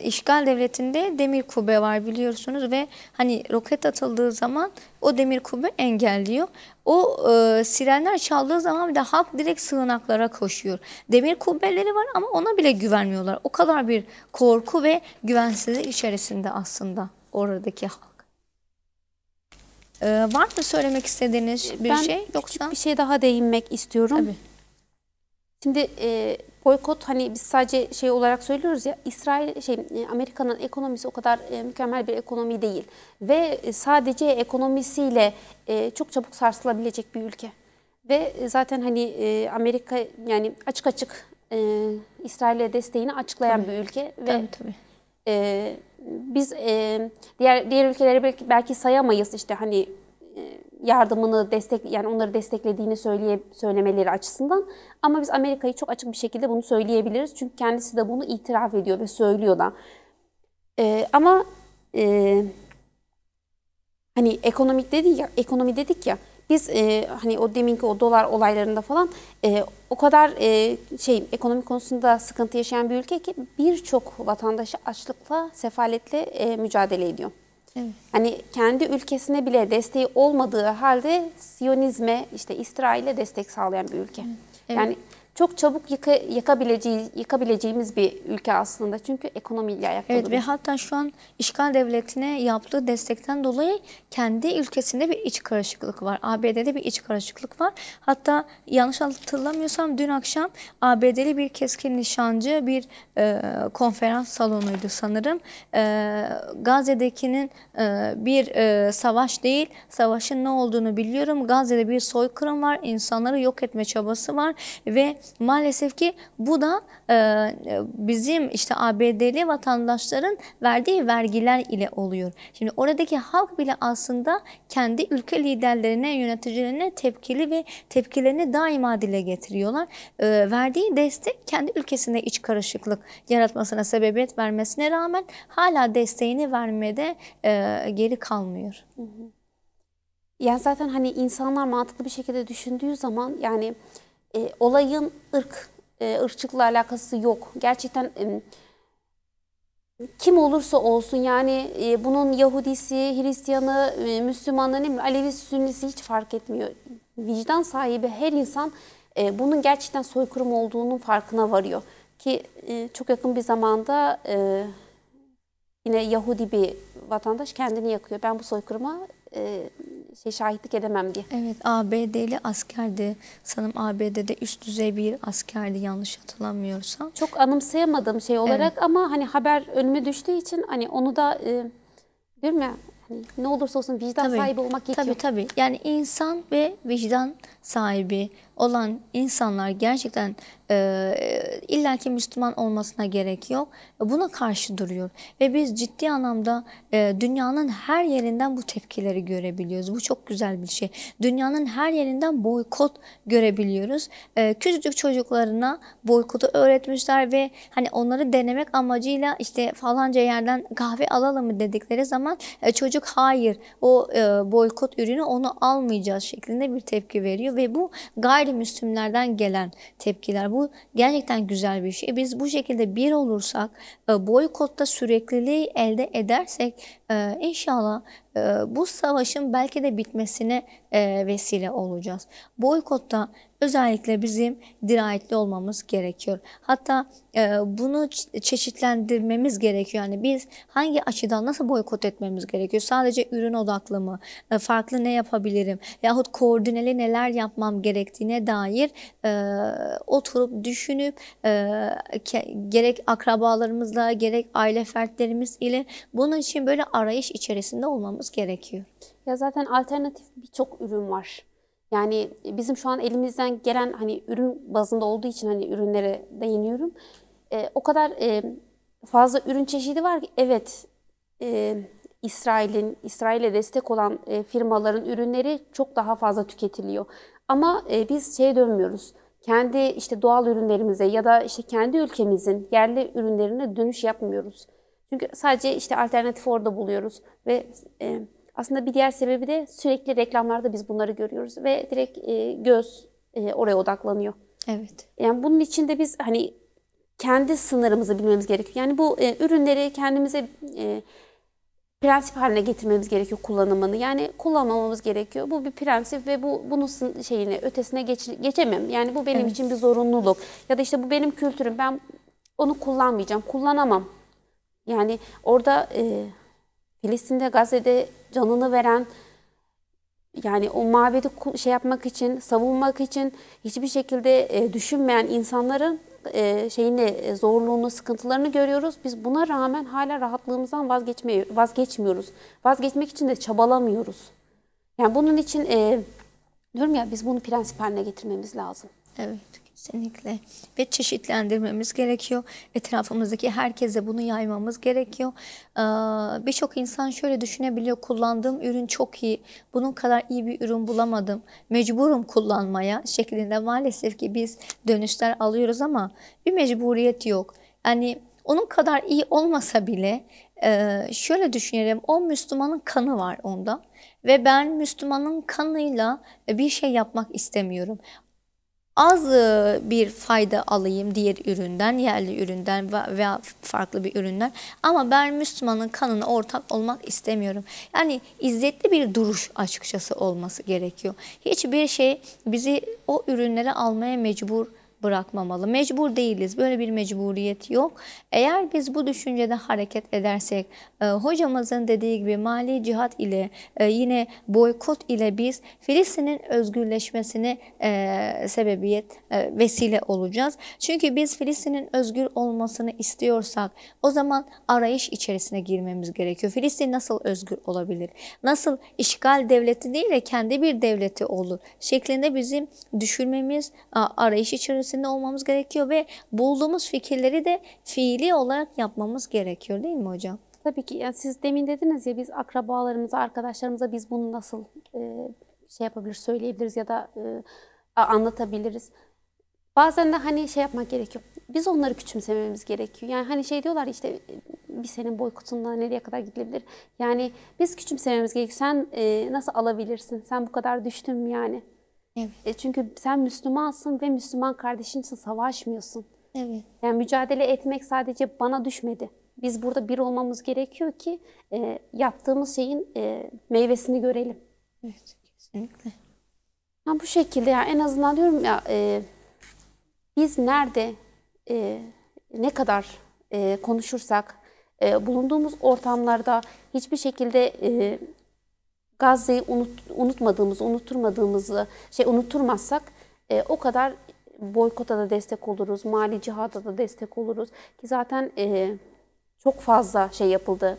[SPEAKER 1] işgal devletinde demir kubbe var biliyorsunuz ve hani roket atıldığı zaman o demir kubbe engelliyor. O e, sirenler çaldığı zaman bir de halk direkt sığınaklara koşuyor. Demir kubbeleri var ama ona bile güvenmiyorlar. O kadar bir korku ve güvensizlik içerisinde aslında oradaki halk. Ee, var mı söylemek istediğiniz bir ben şey? Ben küçük bir şey daha değinmek istiyorum. Tabii.
[SPEAKER 2] Şimdi e, boykot hani biz sadece şey olarak söylüyoruz ya İsrail şey e, Amerika'nın ekonomisi o kadar e, mükemmel bir ekonomi değil ve e, sadece ekonomisiyle e, çok çabuk sarsılabilecek bir ülke. Ve e, zaten hani e, Amerika yani açık açık e, İsrail'e desteğini açıklayan tabii. bir ülke ve tabii, tabii. E, biz e, diğer diğer ülkelere belki, belki sayamayız işte hani e, yardımını destek yani onları desteklediğini söyleye, söylemeleri açısından ama biz Amerika'yı çok açık bir şekilde bunu söyleyebiliriz çünkü kendisi de bunu itiraf ediyor ve söylüyor da e, ama e, hani ekonomik dedi ya ekonomi dedik ya biz e, hani o deminki o dolar olaylarında falan e, o kadar e, şey ekonomik konusunda sıkıntı yaşayan bir ülke ki birçok vatandaşı açlıkla, sefaletle e, mücadele ediyor. Evet. Hani kendi ülkesine bile desteği olmadığı halde Siyonizme, işte İsrail'e destek sağlayan bir ülke.
[SPEAKER 1] Evet. Yani çok çabuk yıka, yakabileceği, yıkabileceğimiz bir ülke aslında. Çünkü ekonomiyle ayakta Evet duruyor. ve hatta şu an işgal devletine yaptığı destekten dolayı kendi ülkesinde bir iç karışıklık var. ABD'de bir iç karışıklık var. Hatta yanlış hatırlamıyorsam dün akşam ABD'li bir keskin nişancı bir e, konferans salonuydu sanırım. E, Gazze'dekinin e, bir e, savaş değil, savaşın ne olduğunu biliyorum. Gazze'de bir soykırım var, insanları yok etme çabası var ve Maalesef ki bu da e, bizim işte ABD'li vatandaşların verdiği vergiler ile oluyor. Şimdi oradaki halk bile aslında kendi ülke liderlerine, yöneticilerine tepkili ve tepkilerini daima dile getiriyorlar. E, verdiği destek kendi ülkesinde iç karışıklık yaratmasına sebebiyet vermesine rağmen hala desteğini vermede e, geri kalmıyor. Hı hı.
[SPEAKER 2] Ya zaten hani insanlar mantıklı bir şekilde düşündüğü zaman yani e, olayın ırk, e, ırkçılıkla alakası yok. Gerçekten e, kim olursa olsun yani e, bunun Yahudisi, Hristiyanı, e, Müslümanı, ne Alevisi, Sünnisi hiç fark etmiyor. Vicdan sahibi her insan e, bunun gerçekten soykırım olduğunun farkına varıyor. Ki e, çok yakın bir zamanda e, yine Yahudi bir vatandaş kendini yakıyor. Ben bu soykırıma
[SPEAKER 1] e, şey şahitlik edemem diye. Evet ABD'li askerdi. Sanırım ABD'de üst düzey bir askerdi yanlış hatırlamıyorsam. Çok anımsayamadığım şey olarak
[SPEAKER 2] evet. ama hani haber
[SPEAKER 1] önüme düştüğü için hani onu da e, değil mi? Hani ne olursa olsun vicdan tabii, sahibi olmak yetiyor. Tabii tabii. Yani insan ve vicdan sahibi olan insanlar gerçekten e, ee, ki Müslüman olmasına gerek yok. Buna karşı duruyor. Ve biz ciddi anlamda e, dünyanın her yerinden bu tepkileri görebiliyoruz. Bu çok güzel bir şey. Dünyanın her yerinden boykot görebiliyoruz. E, küçücük çocuklarına boykotu öğretmişler ve hani onları denemek amacıyla işte falanca yerden kahve alalım mı dedikleri zaman e, çocuk hayır o e, boykot ürünü onu almayacağız şeklinde bir tepki veriyor ve bu gayrimüslimlerden gelen tepkiler. Bu gerçekten güzel bir şey. E, biz bu şekilde bir olursak, e, boykotta sürekliliği elde edersek e, inşallah bu savaşın belki de bitmesine vesile olacağız. Boykotta Özellikle bizim dirayetli olmamız gerekiyor. Hatta e, bunu çeşitlendirmemiz gerekiyor. Yani biz hangi açıdan nasıl boykot etmemiz gerekiyor? Sadece ürün odaklı mı? E, farklı ne yapabilirim? Yahut koordineli neler yapmam gerektiğine dair e, oturup düşünüp e, gerek akrabalarımızla gerek aile fertlerimiz ile bunun için böyle arayış içerisinde olmamız gerekiyor. Ya
[SPEAKER 2] zaten alternatif birçok ürün var.
[SPEAKER 1] Yani bizim
[SPEAKER 2] şu an elimizden gelen hani ürün bazında olduğu için hani ürünlere değiniyorum. E, o kadar e, fazla ürün çeşidi var ki evet e, İsrail'in, İsrail'e destek olan e, firmaların ürünleri çok daha fazla tüketiliyor. Ama e, biz şeye dönmüyoruz. Kendi işte doğal ürünlerimize ya da işte kendi ülkemizin yerli ürünlerine dönüş yapmıyoruz. Çünkü sadece işte alternatif orada buluyoruz ve e, aslında bir diğer sebebi de sürekli reklamlarda biz bunları görüyoruz ve direkt e, göz e, oraya odaklanıyor. Evet. Yani bunun için de biz hani kendi sınırımızı bilmemiz gerekiyor. Yani bu e, ürünleri kendimize e, prensip haline getirmemiz gerekiyor kullanımını. Yani kullanmamamız gerekiyor. Bu bir prensip ve bu bunun şeyini ötesine geç, geçemem. Yani bu benim evet. için bir zorunluluk. Ya da işte bu benim kültürüm. Ben onu kullanmayacağım. Kullanamam. Yani orada e, Filistin'de Gazze'de canını veren yani o mabedi şey yapmak için, savunmak için hiçbir şekilde e, düşünmeyen insanların e, şeyini, e, zorluğunu, sıkıntılarını görüyoruz. Biz buna rağmen hala rahatlığımızdan vazgeçmiyor, vazgeçmiyoruz. Vazgeçmek için de çabalamıyoruz.
[SPEAKER 1] Yani bunun için e, diyorum ya biz bunu prensip haline getirmemiz lazım. Evet. Kesinlikle ve çeşitlendirmemiz gerekiyor. Etrafımızdaki herkese bunu yaymamız gerekiyor. Ee, Birçok insan şöyle düşünebiliyor, kullandığım ürün çok iyi, bunun kadar iyi bir ürün bulamadım, mecburum kullanmaya şeklinde maalesef ki biz dönüşler alıyoruz ama bir mecburiyet yok. Yani onun kadar iyi olmasa bile e, şöyle düşünelim, o Müslümanın kanı var onda ve ben Müslümanın kanıyla bir şey yapmak istemiyorum az e, bir fayda alayım diğer üründen, yerli üründen veya farklı bir üründen. Ama ben Müslümanın kanına ortak olmak istemiyorum. Yani izzetli bir duruş açıkçası olması gerekiyor. Hiçbir şey bizi o ürünlere almaya mecbur bırakmamalı. Mecbur değiliz. Böyle bir mecburiyet yok. Eğer biz bu düşüncede hareket edersek e, hocamızın dediği gibi mali cihat ile e, yine boykot ile biz Filistin'in özgürleşmesine e, sebebiyet e, vesile olacağız. Çünkü biz Filistin'in özgür olmasını istiyorsak o zaman arayış içerisine girmemiz gerekiyor. Filistin nasıl özgür olabilir? Nasıl işgal devleti değil de kendi bir devleti olur? Şeklinde bizim düşünmemiz arayış içerisinde içerisinde olmamız gerekiyor ve bulduğumuz fikirleri de fiili olarak yapmamız gerekiyor değil mi hocam?
[SPEAKER 2] Tabii ki. Yani siz demin dediniz ya biz akrabalarımıza, arkadaşlarımıza biz bunu nasıl e, şey yapabilir, söyleyebiliriz ya da e, anlatabiliriz. Bazen de hani şey yapmak gerekiyor. Biz onları küçümsememiz gerekiyor. Yani hani şey diyorlar işte e, bir senin boy kutunla nereye kadar gidilebilir? Yani biz küçümsememiz gerekiyor. Sen e, nasıl alabilirsin? Sen bu kadar düştün mü yani? Evet. E çünkü sen Müslümansın ve Müslüman kardeşin için savaşmıyorsun. Evet. Yani mücadele etmek sadece bana düşmedi. Biz burada bir olmamız gerekiyor ki e, yaptığımız şeyin e, meyvesini görelim. Evet, kesinlikle. Ha, bu şekilde ya en azından diyorum ya e, biz nerede e, ne kadar e, konuşursak e, bulunduğumuz ortamlarda hiçbir şekilde e, Gazze'yi unut, unutmadığımızı, unuturmadığımızı, şey unuturmazsak e, o kadar boykota da destek oluruz, mali cihada da destek oluruz. Ki zaten e, çok fazla şey yapıldı,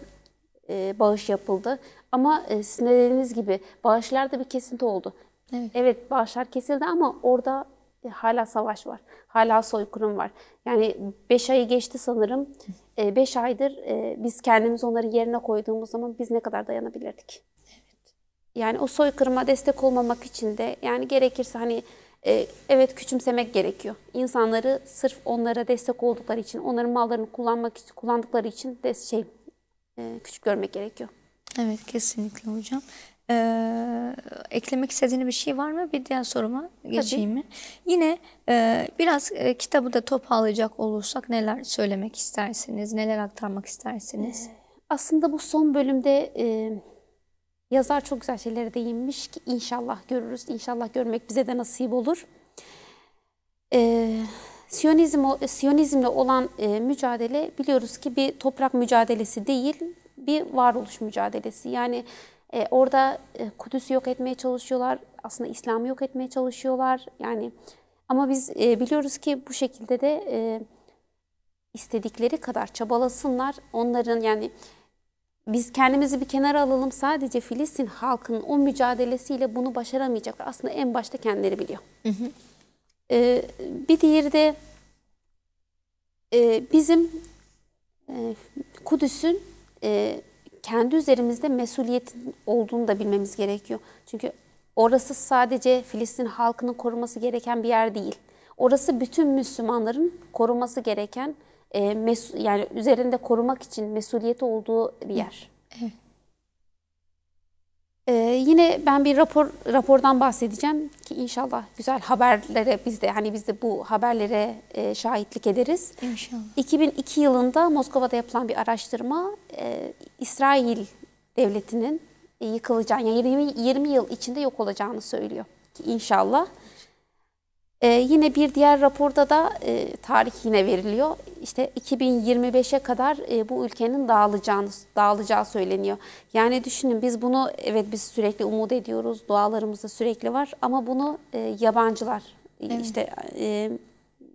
[SPEAKER 2] e, bağış yapıldı. Ama e, sizin dediğiniz gibi bağışlarda bir kesinti oldu. Evet. evet bağışlar kesildi ama orada e, hala savaş var. Hala soykırım var. Yani 5 ayı geçti sanırım. 5 e, aydır e, biz kendimiz onları yerine koyduğumuz zaman biz ne kadar dayanabilirdik? Yani o soykırıma destek olmamak için de yani gerekirse hani e, evet küçümsemek gerekiyor. İnsanları sırf onlara destek oldukları için, onların mallarını kullanmak için, kullandıkları için de şey e, küçük görmek gerekiyor.
[SPEAKER 1] Evet kesinlikle hocam. Ee, eklemek istediğiniz bir şey var mı? Bir diğer soruma geçeyim Tabii. mi? Yine e, biraz e, kitabı da toparlayacak olursak neler söylemek istersiniz? Neler aktarmak istersiniz? Ee,
[SPEAKER 2] aslında bu son bölümde e, Yazar çok güzel şeylere değinmiş ki inşallah görürüz. İnşallah görmek bize de nasip olur. Ee, Siyonizm, Siyonizmle olan e, mücadele biliyoruz ki bir toprak mücadelesi değil, bir varoluş mücadelesi. Yani e, orada e, Kudüs'ü yok etmeye çalışıyorlar, aslında İslam'ı yok etmeye çalışıyorlar. Yani ama biz e, biliyoruz ki bu şekilde de e, istedikleri kadar çabalasınlar. Onların yani biz kendimizi bir kenara alalım. Sadece Filistin halkının o mücadelesiyle bunu başaramayacaklar. Aslında en başta kendileri biliyor. Hı hı. Ee, bir diğeri de e, bizim e, Kudüs'ün e, kendi üzerimizde mesuliyetin olduğunu da bilmemiz gerekiyor. Çünkü orası sadece Filistin halkının koruması gereken bir yer değil. Orası bütün Müslümanların koruması gereken bir e, mesul, yani üzerinde korumak için mesuliyeti olduğu bir yer. Evet. Ee, yine ben bir rapor rapordan bahsedeceğim ki inşallah güzel haberlere biz de hani biz de bu haberlere e, şahitlik ederiz. İnşallah. 2002 yılında Moskova'da yapılan bir araştırma e, İsrail devletinin yıkılacağını yani 20, 20 yıl içinde yok olacağını söylüyor. Ki inşallah. E, yine bir diğer raporda da e, tarih yine veriliyor. İşte 2025'e kadar e, bu ülkenin dağılacağını, dağılacağı söyleniyor. Yani düşünün biz bunu evet biz sürekli umut ediyoruz, dualarımızda sürekli var ama bunu e, yabancılar evet. işte e,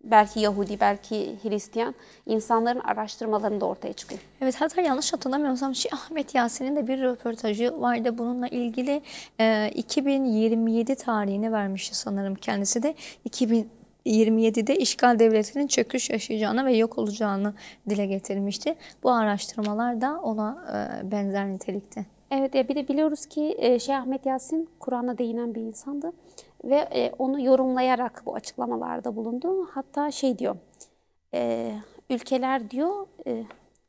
[SPEAKER 2] belki Yahudi, belki Hristiyan insanların araştırmalarında ortaya çıkıyor.
[SPEAKER 1] Evet hatta yanlış hatırlamıyorsam Şeyh Ahmet Yasin'in de bir röportajı vardı. Bununla ilgili e, 2027 tarihini vermişti sanırım kendisi de. 2000 27'de işgal devletinin çöküş yaşayacağını ve yok olacağını dile getirmişti. Bu araştırmalar da ona e, benzer nitelikte.
[SPEAKER 2] Evet ya bir de biliyoruz ki e, Şeyh Ahmet Yasin Kur'an'a değinen bir insandı
[SPEAKER 1] ve e, onu yorumlayarak bu açıklamalarda
[SPEAKER 2] bulundu. Hatta şey diyor, e, ülkeler diyor e,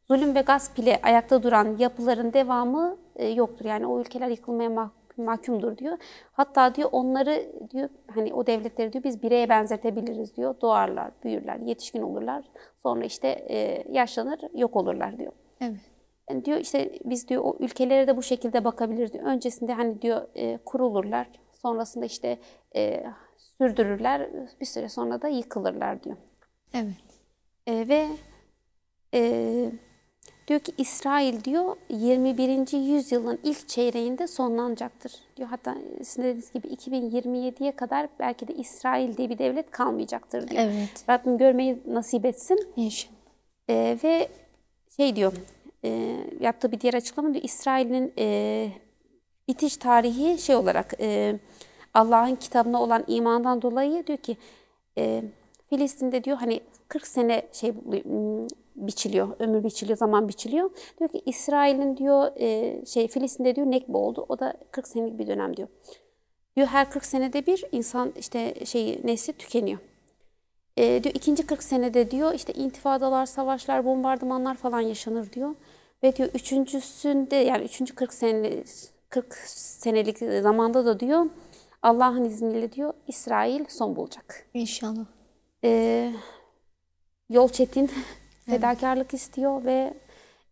[SPEAKER 2] zulüm ve gasp ile ayakta duran yapıların devamı e, yoktur. Yani o ülkeler yıkılmaya mahkum mahkumdur diyor. Hatta diyor onları diyor hani o devletleri diyor biz bireye benzetebiliriz diyor. Doğarlar, büyürler, yetişkin olurlar. Sonra işte e, yaşlanır, yok olurlar diyor. Evet. Yani e, diyor işte biz diyor o ülkelere de bu şekilde bakabiliriz diyor. Öncesinde hani diyor e, kurulurlar, Sonrasında işte e, sürdürürler. Bir süre sonra da yıkılırlar diyor. Evet. E, ve e, diyor ki İsrail diyor 21. yüzyılın ilk çeyreğinde sonlanacaktır. Diyor hatta sizin dediğiniz gibi 2027'ye kadar belki de İsrail diye bir devlet kalmayacaktır diyor. Evet. Rabbim görmeyi nasip etsin. İnşallah. E, ve şey diyor e, yaptığı bir diğer açıklama diyor İsrail'in e, bitiş tarihi şey olarak e, Allah'ın kitabına olan imandan dolayı diyor ki e, Filistin'de diyor hani 40 sene şey hmm, biçiliyor, ömür biçiliyor, zaman biçiliyor. Diyor ki İsrail'in diyor e, şey Filistin'de diyor nekbe oldu. O da 40 senelik bir dönem diyor. Diyor her 40 senede bir insan işte şeyi nesli tükeniyor. E, diyor ikinci 40 senede diyor işte intifadalar, savaşlar, bombardımanlar falan yaşanır diyor. Ve diyor üçüncüsünde yani üçüncü 40 sene 40 senelik zamanda da diyor Allah'ın izniyle diyor İsrail son bulacak. İnşallah. Ee, yol çetin, evet. fedakarlık istiyor ve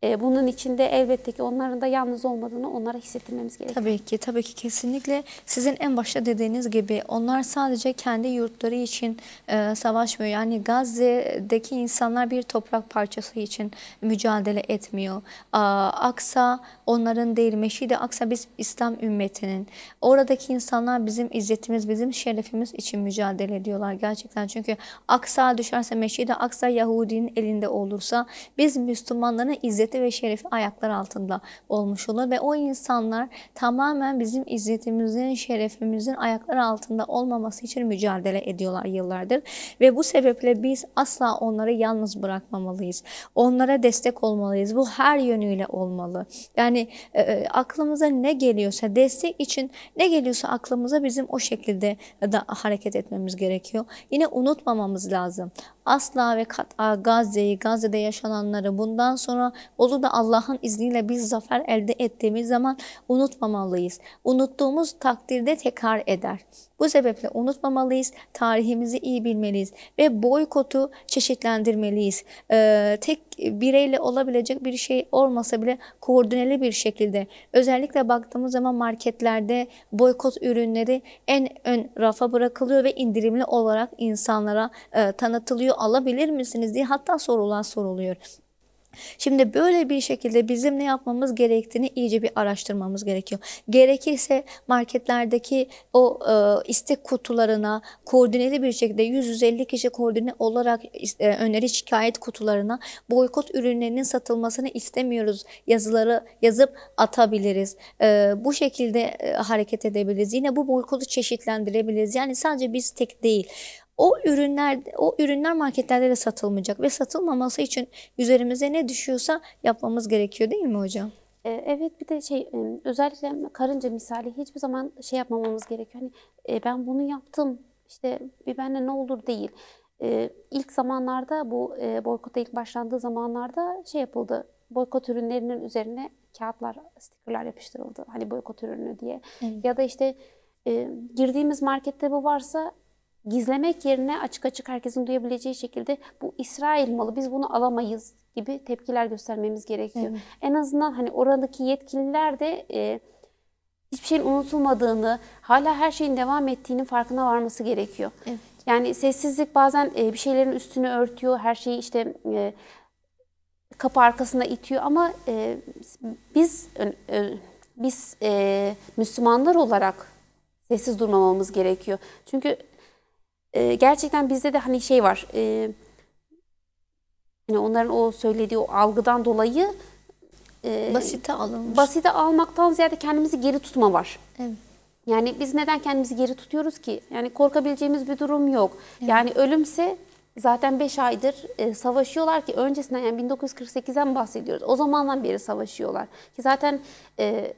[SPEAKER 1] e, bunun içinde elbette ki onların da yalnız olmadığını onlara hissettirmemiz gerekiyor. Tabii ki, tabii ki kesinlikle. Sizin en başta dediğiniz gibi onlar sadece kendi yurtları için e, savaşmıyor. Yani Gazze'deki insanlar bir toprak parçası için mücadele etmiyor. Aa, Aksa onların değil, Meşide Aksa biz İslam ümmetinin. Oradaki insanlar bizim izzetimiz, bizim şerefimiz için mücadele ediyorlar gerçekten. Çünkü Aksa düşerse Meşide Aksa Yahudi'nin elinde olursa biz Müslümanların izzet izzeti ve şerefi ayaklar altında olmuş olur ve o insanlar tamamen bizim izzetimizin, şerefimizin ayaklar altında olmaması için mücadele ediyorlar yıllardır ve bu sebeple biz asla onları yalnız bırakmamalıyız. Onlara destek olmalıyız. Bu her yönüyle olmalı. Yani e, e aklımıza ne geliyorsa destek için ne geliyorsa aklımıza bizim o şekilde da hareket etmemiz gerekiyor. Yine unutmamamız lazım asla ve kat'a Gazze'yi, Gazze'de yaşananları bundan sonra olur da Allah'ın izniyle bir zafer elde ettiğimiz zaman unutmamalıyız. Unuttuğumuz takdirde tekrar eder. Bu sebeple unutmamalıyız, tarihimizi iyi bilmeliyiz ve boykotu çeşitlendirmeliyiz. Ee, tek bireyle olabilecek bir şey olmasa bile koordineli bir şekilde özellikle baktığımız zaman marketlerde boykot ürünleri en ön rafa bırakılıyor ve indirimli olarak insanlara e, tanıtılıyor. Alabilir misiniz diye hatta sorular soruluyor. Şimdi böyle bir şekilde bizim ne yapmamız gerektiğini iyice bir araştırmamız gerekiyor. Gerekirse marketlerdeki o e, istek kutularına koordineli bir şekilde 150 kişi koordine olarak e, öneri şikayet kutularına boykot ürünlerinin satılmasını istemiyoruz yazıları yazıp atabiliriz. E, bu şekilde e, hareket edebiliriz. Yine bu boykotu çeşitlendirebiliriz. Yani sadece biz tek değil o ürünler o ürünler marketlerde de satılmayacak ve satılmaması için üzerimize ne düşüyorsa yapmamız gerekiyor değil mi hocam?
[SPEAKER 2] E, evet bir de şey e, özellikle karınca misali hiçbir zaman şey yapmamamız gerekiyor. Hani e, ben bunu yaptım işte bir biberle ne olur değil. İlk zamanlarda bu boykota ilk başlandığı zamanlarda şey yapıldı. Boykot ürünlerinin üzerine kağıtlar, stikerler yapıştırıldı. Hani boykot ürünü diye. Evet. Ya da işte girdiğimiz markette bu varsa gizlemek yerine açık açık herkesin duyabileceği şekilde bu İsrail malı biz bunu alamayız gibi tepkiler göstermemiz gerekiyor. Evet. En azından hani oradaki yetkililer de e, hiçbir şeyin unutulmadığını, hala her şeyin devam ettiğinin farkına varması gerekiyor. Evet. Yani sessizlik bazen e, bir şeylerin üstünü örtüyor, her şeyi işte e, kapı arkasına itiyor ama e, biz e, e, biz e, Müslümanlar olarak sessiz durmamamız gerekiyor. Çünkü e, gerçekten bizde de hani şey var. E, yani onların o söylediği o algıdan dolayı e, basite alınmış. Basite almaktan ziyade kendimizi geri tutma var. Evet. Yani biz neden kendimizi geri tutuyoruz ki? Yani korkabileceğimiz bir durum yok. Evet. Yani ölümse zaten 5 aydır e, savaşıyorlar ki öncesinden yani 1948'den bahsediyoruz. O zamandan beri savaşıyorlar. Ki zaten e,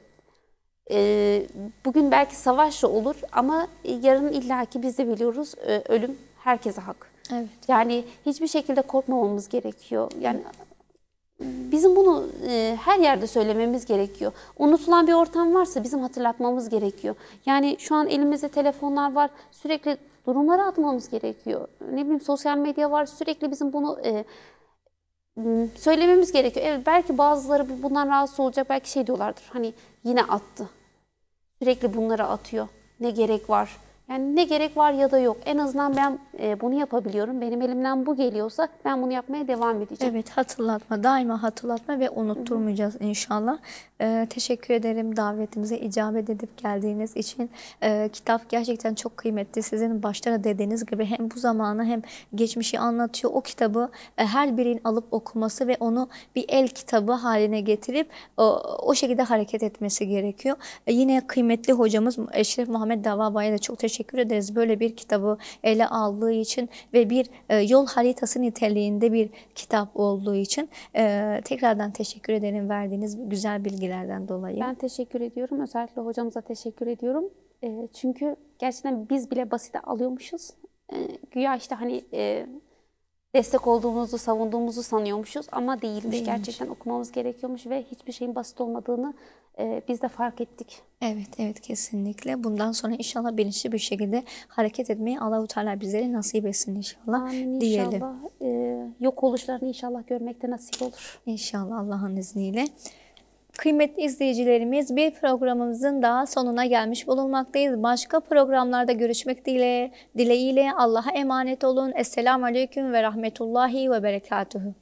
[SPEAKER 2] ee, bugün belki savaşla olur ama yarın illaki biz de biliyoruz e, ölüm herkese hak. Evet. Yani hiçbir şekilde korkmamamız gerekiyor. Yani bizim bunu e, her yerde söylememiz gerekiyor. Unutulan bir ortam varsa bizim hatırlatmamız gerekiyor. Yani şu an elimizde telefonlar var. Sürekli durumları atmamız gerekiyor. Ne bileyim sosyal medya var. Sürekli bizim bunu e, söylememiz gerekiyor. Evet belki bazıları bundan rahatsız olacak. Belki şey diyorlardır. Hani yine attı. Sürekli bunları atıyor. Ne gerek var? Yani ne gerek var ya da yok. En azından ben e, bunu yapabiliyorum.
[SPEAKER 1] Benim elimden bu geliyorsa ben bunu yapmaya devam edeceğim. Evet hatırlatma. Daima hatırlatma ve unutturmayacağız inşallah. Ee, teşekkür ederim davetimize icabet edip geldiğiniz için. Ee, kitap gerçekten çok kıymetli. Sizin başta da dediğiniz gibi hem bu zamanı hem geçmişi anlatıyor. O kitabı e, her birinin alıp okuması ve onu bir el kitabı haline getirip o, o şekilde hareket etmesi gerekiyor. E, yine kıymetli hocamız Eşref Muhammed Davabay'a da çok teşekkür teşekkür ederiz böyle bir kitabı ele aldığı için ve bir e, yol haritası niteliğinde bir kitap olduğu için e, tekrardan teşekkür ederim verdiğiniz güzel bilgilerden dolayı. Ben teşekkür ediyorum. Özellikle hocamıza teşekkür ediyorum.
[SPEAKER 2] E, çünkü gerçekten biz bile basite alıyormuşuz. E, güya işte hani... E, destek olduğumuzu, savunduğumuzu sanıyormuşuz ama değilmiş. değilmiş. Gerçekten okumamız gerekiyormuş
[SPEAKER 1] ve hiçbir şeyin basit olmadığını e, biz de fark ettik. Evet, evet kesinlikle. Bundan sonra inşallah bilinçli bir şekilde hareket etmeyi Allahu Teala bizlere nasip etsin inşallah Amin, diyelim. e, yok oluşlarını inşallah görmekte nasip olur. İnşallah Allah'ın izniyle. Kıymetli izleyicilerimiz bir programımızın daha sonuna gelmiş bulunmaktayız. Başka programlarda görüşmek dile dileğiyle Allah'a emanet olun. Esselamu Aleyküm ve Rahmetullahi ve Berekatuhu.